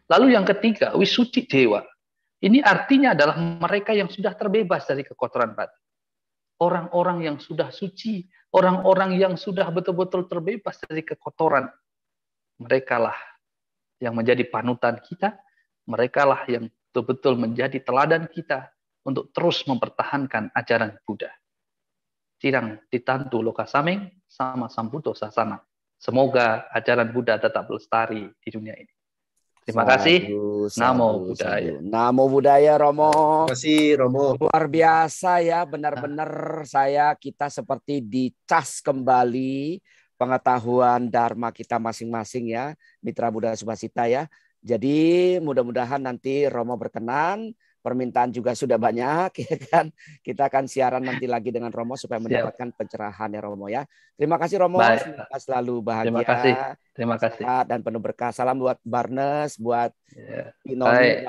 Lalu yang ketiga, wisuci dewa. Ini artinya adalah mereka yang sudah terbebas dari kekotoran batin. Orang-orang yang sudah suci, orang-orang yang sudah betul-betul terbebas dari kekotoran. Merekalah yang menjadi panutan kita, merekalah yang betul-betul menjadi teladan kita untuk terus mempertahankan ajaran Buddha sidang ditantu lokasaming sama sambuto sasana. Semoga ajaran Buddha tetap lestari di dunia ini. Terima kasih. Sadu, sadu, Namo Buddhaya. Sadu. Namo Budaya Romo. Terima kasih Romo. Luar biasa ya, benar-benar nah. saya kita seperti dicas kembali pengetahuan dharma kita masing-masing ya, Mitra Buddha Subasita ya. Jadi mudah-mudahan nanti Romo berkenan permintaan juga sudah banyak ya kan. Kita akan siaran nanti lagi dengan Romo supaya mendapatkan pencerahan ya Romo ya. Terima kasih Romo, semoga selalu bahagia. Terima kasih. Terima kasih. dan penuh berkah. Salam buat Barnes, buat yeah.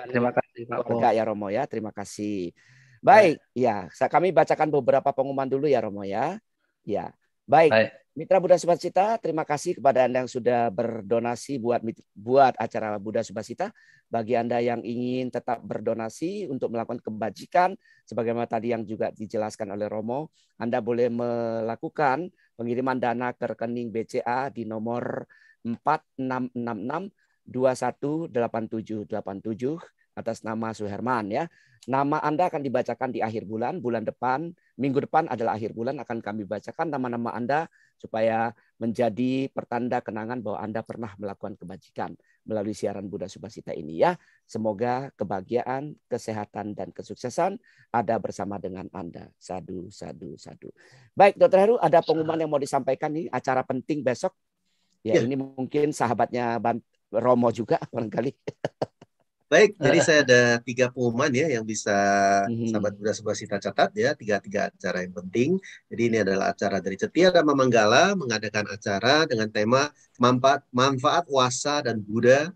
terima kasih Pak keluarga ya Romo ya. Terima kasih. Baik, Baik. ya, kami bacakan beberapa pengumuman dulu ya Romo ya. Ya. Baik. Baik. Mitra Buddha Subasita, terima kasih kepada Anda yang sudah berdonasi buat buat acara Buddha Subasita. Bagi Anda yang ingin tetap berdonasi untuk melakukan kebajikan, sebagaimana tadi yang juga dijelaskan oleh Romo, Anda boleh melakukan pengiriman dana ke rekening BCA di nomor 4666 218787 atas nama Suherman ya. Nama Anda akan dibacakan di akhir bulan, bulan depan, minggu depan adalah akhir bulan akan kami bacakan nama-nama Anda supaya menjadi pertanda kenangan bahwa Anda pernah melakukan kebajikan melalui siaran Buddha Subasita ini ya. Semoga kebahagiaan, kesehatan dan kesuksesan ada bersama dengan Anda. Sadu, sadu, sadu. Baik, Dokter Haru ada pengumuman yang mau disampaikan nih acara penting besok. Ya, ya. ini mungkin sahabatnya Romo juga barangkali. Baik, jadi saya ada tiga pengumuman ya yang bisa mhm. sahabat Buddha sebuah sita catat ya, tiga-tiga acara yang penting. Jadi ini adalah acara dari Cetia dan Mamanggala mengadakan acara dengan tema manfaat, manfaat wasa dan Buddha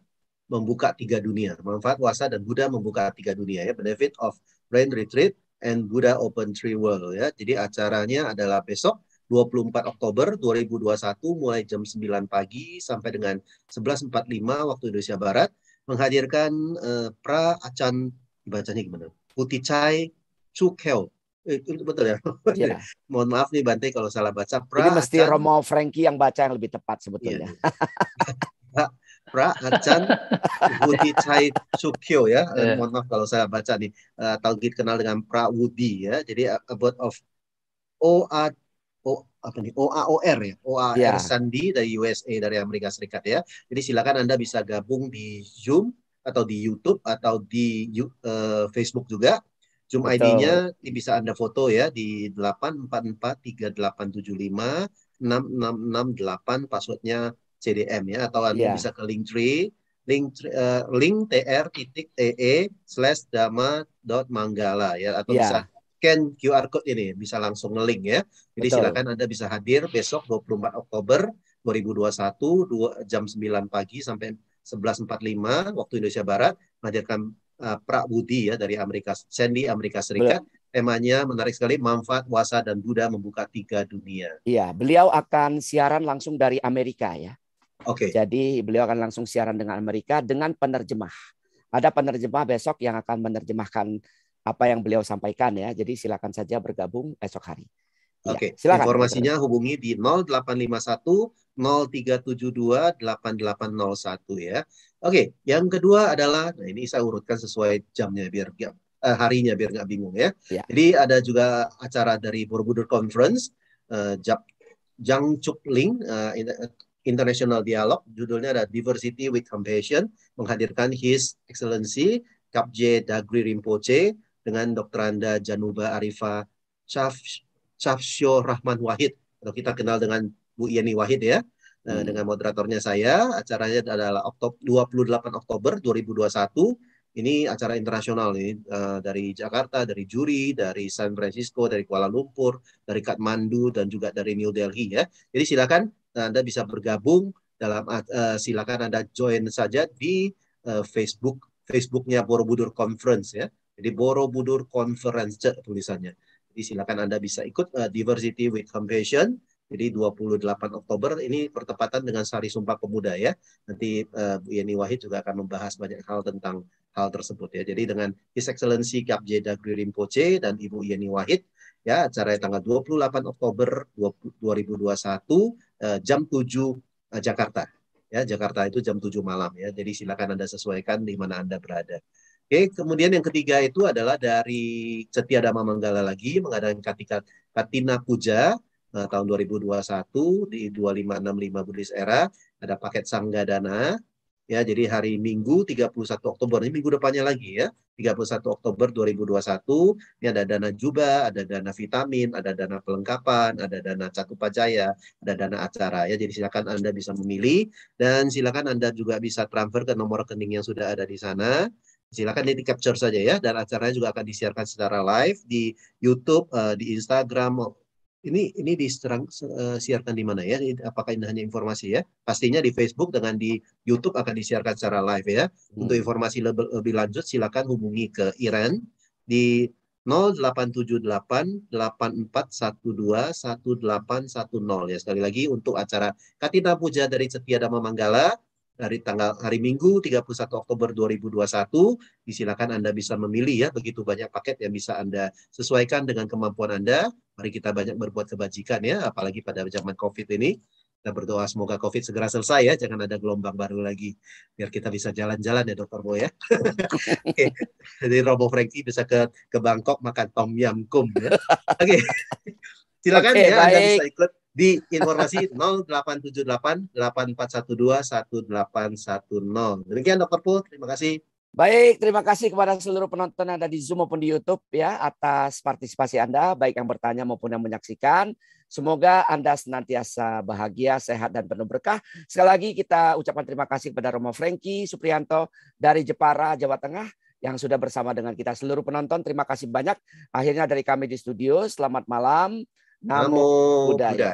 membuka tiga dunia. Manfaat wasa dan Buddha membuka tiga dunia ya, benefit of brain retreat and Buddha open three world ya. Jadi acaranya adalah besok 24 Oktober 2021 mulai jam 9 pagi sampai dengan 11.45 waktu Indonesia Barat menghadirkan uh, pra acan dibacanya gimana? putih cai Cukheo. Eh, betul ya? ya. Mohon maaf nih bantai kalau salah baca. Pra Ini mesti acan... Romo Franky yang baca yang lebih tepat sebetulnya. Iya, iya. Ya. pra eh, Hacan Wudi Chai Sukyo ya. Yeah. Mohon maaf kalau saya baca nih. Uh, eh, Talgit kenal dengan Pra Wudi ya. Jadi about of O A O apa nih OAOR ya OAR yeah. Sandi dari USA dari Amerika Serikat ya. Jadi silakan anda bisa gabung di Zoom atau di YouTube atau di uh, Facebook juga. Zoom ID-nya bisa anda foto ya di 8443875 passwordnya CDM ya atau anda yeah. bisa ke Linktree eh, link uh, link tr titik e slash dama dot manggala ya atau yeah. bisa scan QR code ini bisa langsung nge-link ya. Jadi Betul. silakan Anda bisa hadir besok 24 Oktober 2021 2, jam 9 pagi sampai 11.45 waktu Indonesia Barat menghadirkan uh, eh, Pra Budi ya dari Amerika Sandy Amerika Serikat. Betul. Temanya menarik sekali manfaat puasa dan Buddha membuka tiga dunia. Iya, beliau akan siaran langsung dari Amerika ya. Oke. Okay. Jadi beliau akan langsung siaran dengan Amerika dengan penerjemah. Ada penerjemah besok yang akan menerjemahkan apa yang beliau sampaikan ya. Jadi silakan saja bergabung esok hari. Ya, Oke, silakan. informasinya hubungi di 0851 0372 8801 ya. Oke, yang kedua adalah nah ini saya urutkan sesuai jamnya biar ya, harinya biar nggak bingung ya. ya. Jadi ada juga acara dari Borobudur Conference uh, Jang Chuk Ling uh, International Dialogue judulnya ada Diversity with Compassion menghadirkan His Excellency Kapje Dagri Rinpoche dengan Dr. Anda Januba Arifa Syaf, Syafsyo Rahman Wahid atau kita kenal dengan Bu Yeni Wahid ya eh, hmm. dengan moderatornya saya acaranya adalah Oktober 28 Oktober 2021 ini acara internasional ini eh, dari Jakarta dari Juri dari San Francisco dari Kuala Lumpur dari Kathmandu dan juga dari New Delhi ya jadi silakan eh, anda bisa bergabung dalam silakan Anda join saja di Facebook Facebooknya Borobudur Conference ya. Jadi Borobudur Conference tulisannya. Jadi silakan Anda bisa ikut uh, Diversity with Compassion. Jadi 28 Oktober ini pertepatan dengan Sari Sumpah Pemuda ya. Nanti uh, Bu Yeni Wahid juga akan membahas banyak hal tentang hal tersebut ya. Jadi dengan His Excellency Kapje Dagri dan Ibu Yeni Wahid ya acara tanggal 28 Oktober 2021 uh, eh, jam 7 uh, Jakarta. Ya, Jakarta itu jam 7 malam ya. Jadi silakan Anda sesuaikan di mana Anda berada. Oke, kemudian yang ketiga itu adalah dari Setia Dama Manggala lagi mengadakan Katika Katina Puja uh, tahun 2021 di 2565 Buddhis era ada paket Sangga Dana, ya jadi hari Minggu 31 Oktober ini minggu depannya lagi ya 31 Oktober 2021 ini ada dana Jubah, ada dana vitamin ada dana pelengkapan ada dana cakupajaya ada dana acara ya jadi silakan Anda bisa memilih dan silakan Anda juga bisa transfer ke nomor rekening yang sudah ada di sana silakan di capture saja ya dan acaranya juga akan disiarkan secara live di YouTube, uh, di Instagram. Oh, ini ini diserang uh, eh, siarkan di mana ya? Apakah ini hanya informasi ya? Pastinya di Facebook dengan di YouTube akan disiarkan secara live ya. Hmm. Untuk informasi lebih, lebih lanjut silakan hubungi ke Iran di 0878 8412 1810 ya sekali lagi untuk acara Katina Puja dari Setia Dama Manggala dari tanggal hari Minggu 31 Oktober 2021. Disilakan Anda bisa memilih ya, begitu banyak paket yang bisa Anda sesuaikan dengan kemampuan Anda. Mari kita banyak berbuat kebajikan ya, apalagi pada zaman COVID ini. Kita berdoa semoga COVID segera selesai ya, jangan ada gelombang baru lagi. Biar kita bisa jalan-jalan ya Dokter Bo ya. Oke, jadi Robo Frankie bisa ke ke Bangkok makan tom Yum kum ya. Oke, silakan okay, ya baik. Anda bisa ikut di informasi 0878 8412 1810. Demikian Dokter pu terima kasih. Baik, terima kasih kepada seluruh penonton yang ada di Zoom maupun di YouTube ya atas partisipasi Anda, baik yang bertanya maupun yang menyaksikan. Semoga Anda senantiasa bahagia, sehat, dan penuh berkah. Sekali lagi kita ucapkan terima kasih kepada Romo Franky Suprianto dari Jepara, Jawa Tengah yang sudah bersama dengan kita seluruh penonton. Terima kasih banyak. Akhirnya dari kami di studio, selamat malam. Namo Buddhaya.